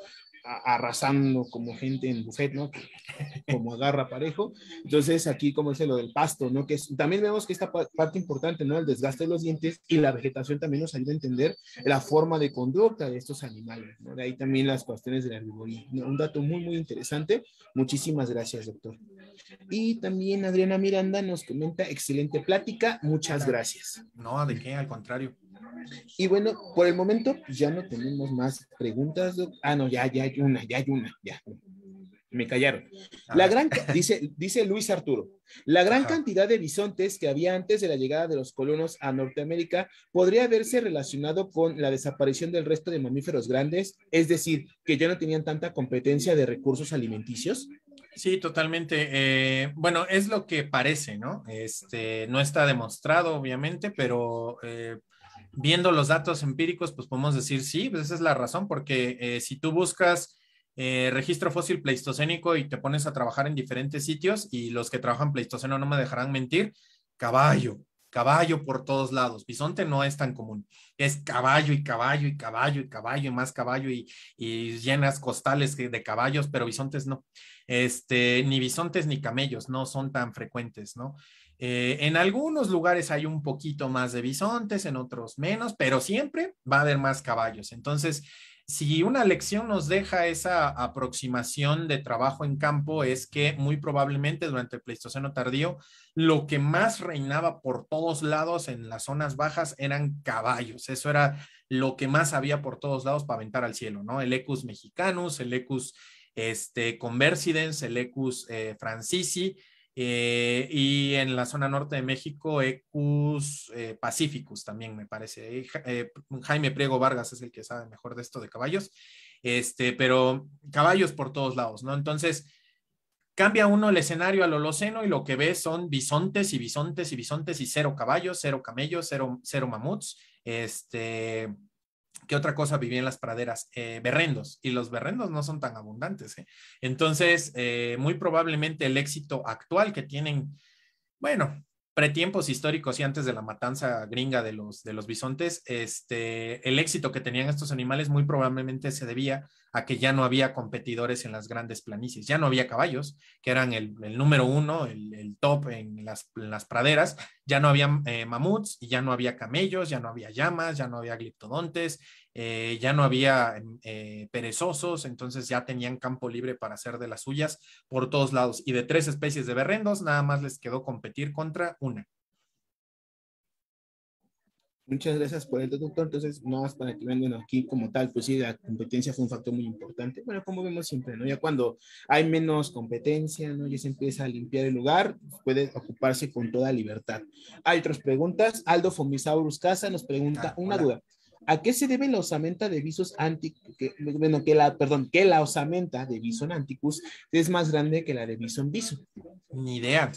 arrasando como gente en buffet, ¿no? Como agarra parejo. Entonces aquí, como dice lo del pasto, ¿no? Que también vemos que esta parte importante, ¿no? El desgaste de los dientes y la vegetación también nos ayuda a entender la forma de conducta de estos animales, ¿no? De ahí también las cuestiones de la herbivoría. Un dato muy, muy interesante. Muchísimas gracias, doctor. Y también Adriana Miranda nos comenta, excelente plática, muchas gracias. No, de qué, al contrario. Y bueno, por el momento pues, ya no tenemos más preguntas. Ah, no, ya, ya hay una, ya hay una, ya. Me callaron. Ah. La gran, dice, dice Luis Arturo, la gran cantidad de bisontes que había antes de la llegada de los colonos a Norteamérica podría haberse relacionado con la desaparición del resto de mamíferos grandes, es decir, que ya no tenían tanta competencia de recursos alimenticios. Sí, totalmente. Eh, bueno, es lo que parece, ¿no? Este, no está demostrado, obviamente, pero eh, viendo los datos empíricos, pues podemos decir sí, pues esa es la razón, porque eh, si tú buscas eh, registro fósil pleistocénico y te pones a trabajar en diferentes sitios, y los que trabajan pleistoceno no me dejarán mentir, caballo, caballo por todos lados. Bisonte no es tan común. Es caballo y caballo y caballo y caballo y más caballo y, y llenas costales de caballos, pero bisontes no. Este, ni bisontes ni camellos no son tan frecuentes, ¿no? Eh, en algunos lugares hay un poquito más de bisontes, en otros menos, pero siempre va a haber más caballos. Entonces, si una lección nos deja esa aproximación de trabajo en campo es que muy probablemente durante el Pleistoceno tardío lo que más reinaba por todos lados en las zonas bajas eran caballos. Eso era lo que más había por todos lados para aventar al cielo, ¿no? El Ecus mexicanus, el Ecus este, conversidens, el Ecus eh, francisi, eh, y en la zona norte de México, Ecus eh, Pacificus también me parece. Eh, Jaime Priego Vargas es el que sabe mejor de esto de caballos, este, pero caballos por todos lados, ¿no? Entonces, cambia uno el escenario al Holoceno y lo que ve son bisontes y bisontes y bisontes y cero caballos, cero camellos, cero, cero mamuts, este, ¿Qué otra cosa vivía en las praderas? Eh, berrendos, y los berrendos no son tan abundantes. ¿eh? Entonces, eh, muy probablemente el éxito actual que tienen, bueno, pretiempos históricos y antes de la matanza gringa de los, de los bisontes, este, el éxito que tenían estos animales muy probablemente se debía a que ya no había competidores en las grandes planicies, ya no había caballos, que eran el, número uno, el, top en las, praderas, ya no había mamuts, y ya no había camellos, ya no había llamas, ya no había gliptodontes, eh, ya no había eh, perezosos, entonces ya tenían campo libre para hacer de las suyas por todos lados. Y de tres especies de berrendos, nada más les quedó competir contra una. Muchas gracias por el doctor. Entonces, no más para que vengan aquí como tal, pues sí, la competencia fue un factor muy importante. Bueno, como vemos siempre, ¿no? Ya cuando hay menos competencia, ¿no? Ya se empieza a limpiar el lugar, puede ocuparse con toda libertad. Hay otras preguntas. Aldo Fomisaurus Casa nos pregunta ah, una duda. ¿A qué se debe la osamenta de bison, anticus? Que, bueno, que la, perdón, que la osamenta de Bison anticus es más grande que la de Bison Bison. Ni idea.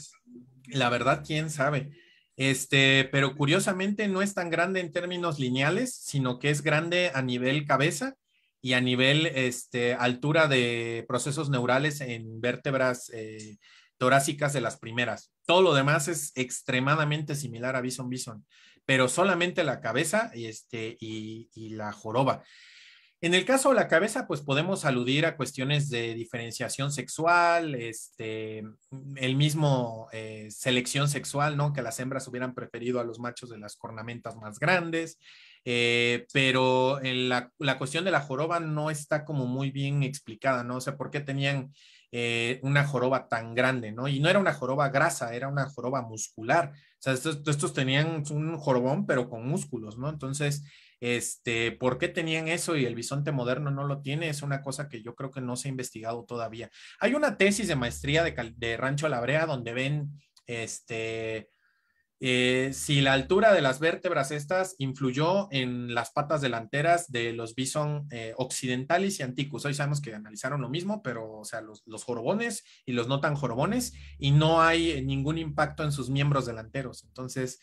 La verdad, quién sabe. Este, pero curiosamente no es tan grande en términos lineales, sino que es grande a nivel cabeza y a nivel este, altura de procesos neurales en vértebras eh, torácicas de las primeras. Todo lo demás es extremadamente similar a Bison Bison pero solamente la cabeza este, y, este, y, la joroba. En el caso de la cabeza, pues podemos aludir a cuestiones de diferenciación sexual, este, el mismo eh, selección sexual, ¿no? Que las hembras hubieran preferido a los machos de las cornamentas más grandes, eh, pero la, la, cuestión de la joroba no está como muy bien explicada, ¿no? O sea, ¿por qué tenían eh, una joroba tan grande, ¿no? Y no era una joroba grasa, era una joroba muscular. O sea, estos, tenían un jorobón, pero con músculos, ¿no? Entonces, este, ¿por qué tenían eso y el bisonte moderno no lo tiene? Es una cosa que yo creo que no se ha investigado todavía. Hay una tesis de maestría de, de Rancho Labrea donde ven, este, eh, si la altura de las vértebras estas influyó en las patas delanteras de los bison eh, occidentales y antiguos Hoy sabemos que analizaron lo mismo, pero, o sea, los, los, jorobones y los no tan jorobones, y no hay ningún impacto en sus miembros delanteros. Entonces,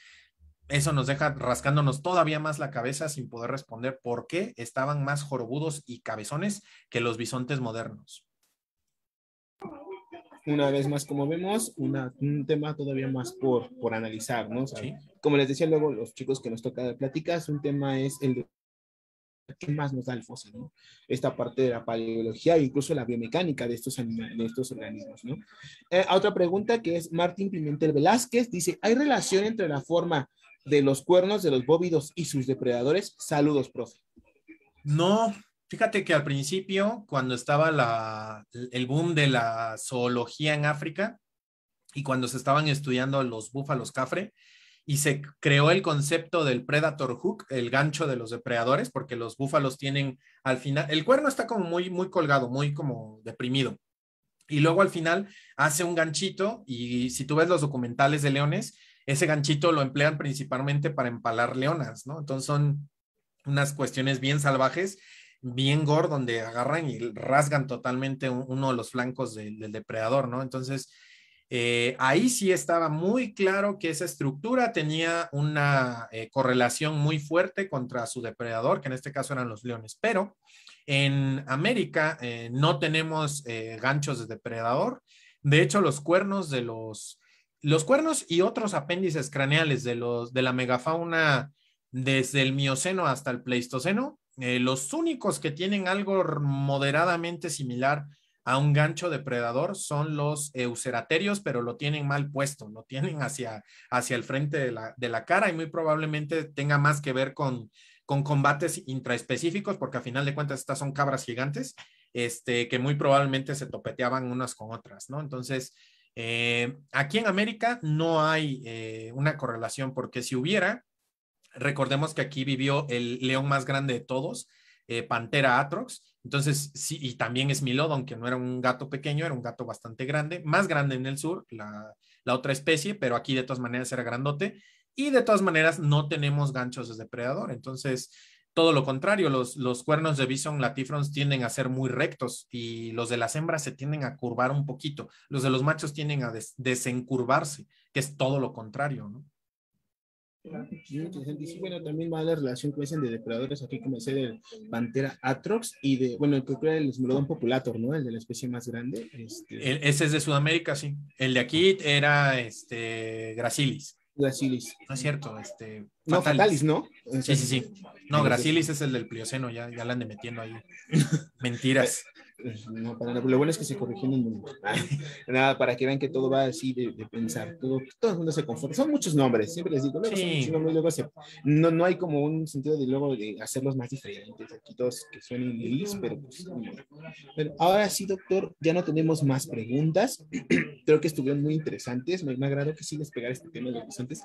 eso nos deja rascándonos todavía más la cabeza sin poder responder por qué estaban más jorobudos y cabezones que los bisontes modernos una vez más, como vemos, un tema todavía más por, por analizar, ¿no? Como les decía luego los chicos que nos toca de pláticas, un tema es el de qué más nos da el fósil, ¿no? Esta parte de la paleología e incluso la biomecánica de estos, de estos organismos, ¿no? Eh, otra pregunta que es Martín Pimentel Velázquez, dice, ¿hay relación entre la forma de los cuernos de los bóvidos y sus depredadores? Saludos, profe. No, Fíjate que al principio, cuando estaba el boom de la zoología en África y cuando se estaban estudiando los búfalos cafre, y se creó el concepto del predator hook, el gancho de los depredadores, porque los búfalos tienen al final, el cuerno está como muy, muy colgado, muy como deprimido. Y luego al final hace un ganchito y si tú ves los documentales de leones, ese ganchito lo emplean principalmente para empalar leonas, ¿no? Entonces son unas cuestiones bien salvajes bien gordo, donde agarran y rasgan totalmente uno de los flancos del depredador, ¿no? Entonces, eh, ahí sí estaba muy claro que esa estructura tenía una eh, correlación muy fuerte contra su depredador, que en este caso eran los leones, pero en América eh, no tenemos ganchos de depredador. De hecho, los cuernos de los, los cuernos y otros apéndices craneales de, los, de la megafauna desde el Mioceno hasta el Pleistoceno eh, los únicos que tienen algo moderadamente similar a un gancho depredador son los euceraterios, pero lo tienen mal puesto, lo tienen hacia, hacia el frente de la, cara y muy probablemente tenga más que ver con, combates intraespecíficos, porque a final de cuentas estas son cabras gigantes, este, que muy probablemente se topeteaban unas con otras, ¿no? Entonces, eh, aquí en América no hay eh, una correlación, porque si hubiera, Recordemos que aquí vivió el león más grande de todos, eh, Pantera Atrox. Entonces, sí, y también es Milodon, que no era un gato pequeño, era un gato bastante grande, más grande en el sur, la, otra especie, pero aquí de todas maneras era grandote. Y de todas maneras no tenemos ganchos de depredador. Entonces, todo lo contrario, los, cuernos de Bison latifrons tienden a ser muy rectos y los de las hembras se tienden a curvar un poquito. Los de los machos tienden a desencurvarse, que es todo lo contrario, ¿no? interesante. sí, bueno, también va a la relación que hacen de depredadores. Aquí como comencé de Pantera atrox y de, bueno, el que era el esmolodón populator, ¿no? El de la especie más grande. Este. ese es de Sudamérica, sí. El de aquí era este Gracilis. Gracilis. No es cierto, este. No, Fatalis, ¿no? Sí, sí, sí. No, Gracilis es el del Plioceno, ya, ya la han metiendo ahí. Mentiras. Pues, para, lo bueno es que se corrigió en el Nada, para que vean que todo va así de, pensar. Todo, todo el mundo se conforma Son muchos nombres, siempre les digo. luego no, no hay como un sentido de luego de hacerlos más diferentes. Aquí todos que suenen gris, pero pues. ahora sí, doctor, ya no tenemos más preguntas. Creo que estuvieron muy interesantes. Me, ha agradado que sí les este tema de los antes.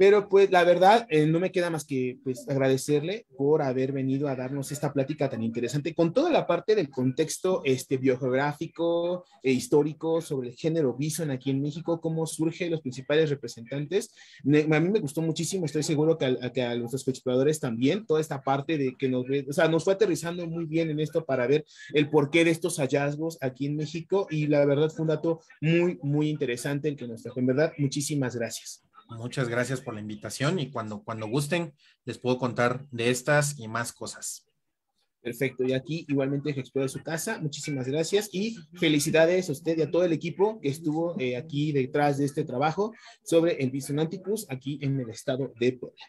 Pero pues la verdad, eh, no me queda más que pues agradecerle por haber venido a darnos esta plática tan interesante con toda la parte del contexto texto este, biográfico e histórico sobre el género bison aquí en México, cómo surge, los principales representantes. a mí me gustó muchísimo, estoy seguro que a, los a nuestros también, toda esta parte de que nos, o sea, nos fue aterrizando muy bien en esto para ver el porqué de estos hallazgos aquí en México y la verdad fue un dato muy, muy interesante el que nos trajo. En verdad, muchísimas gracias. Muchas gracias por la invitación y cuando, cuando gusten les puedo contar de estas y más cosas. Perfecto, y aquí igualmente de su casa. Muchísimas gracias y felicidades a usted y a todo el equipo que estuvo eh, aquí detrás de este trabajo sobre el Bison aquí en el estado de Puebla.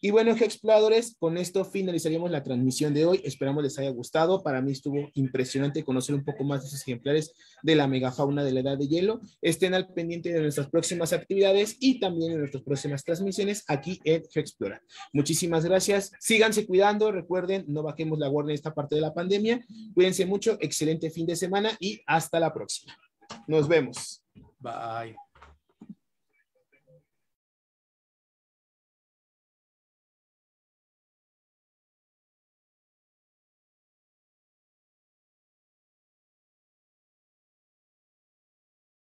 Y bueno, exploradores, con esto finalizaríamos la transmisión de hoy. Esperamos les haya gustado. Para mí estuvo impresionante conocer un poco más de esos ejemplares de la megafauna de la edad de hielo. Estén al pendiente de nuestras próximas actividades y también de nuestras próximas transmisiones aquí en Geoexplora. Muchísimas gracias. Síganse cuidando. Recuerden, no bajemos la guardia en esta parte de la pandemia. Cuídense mucho. Excelente fin de semana y hasta la próxima. Nos vemos. Bye.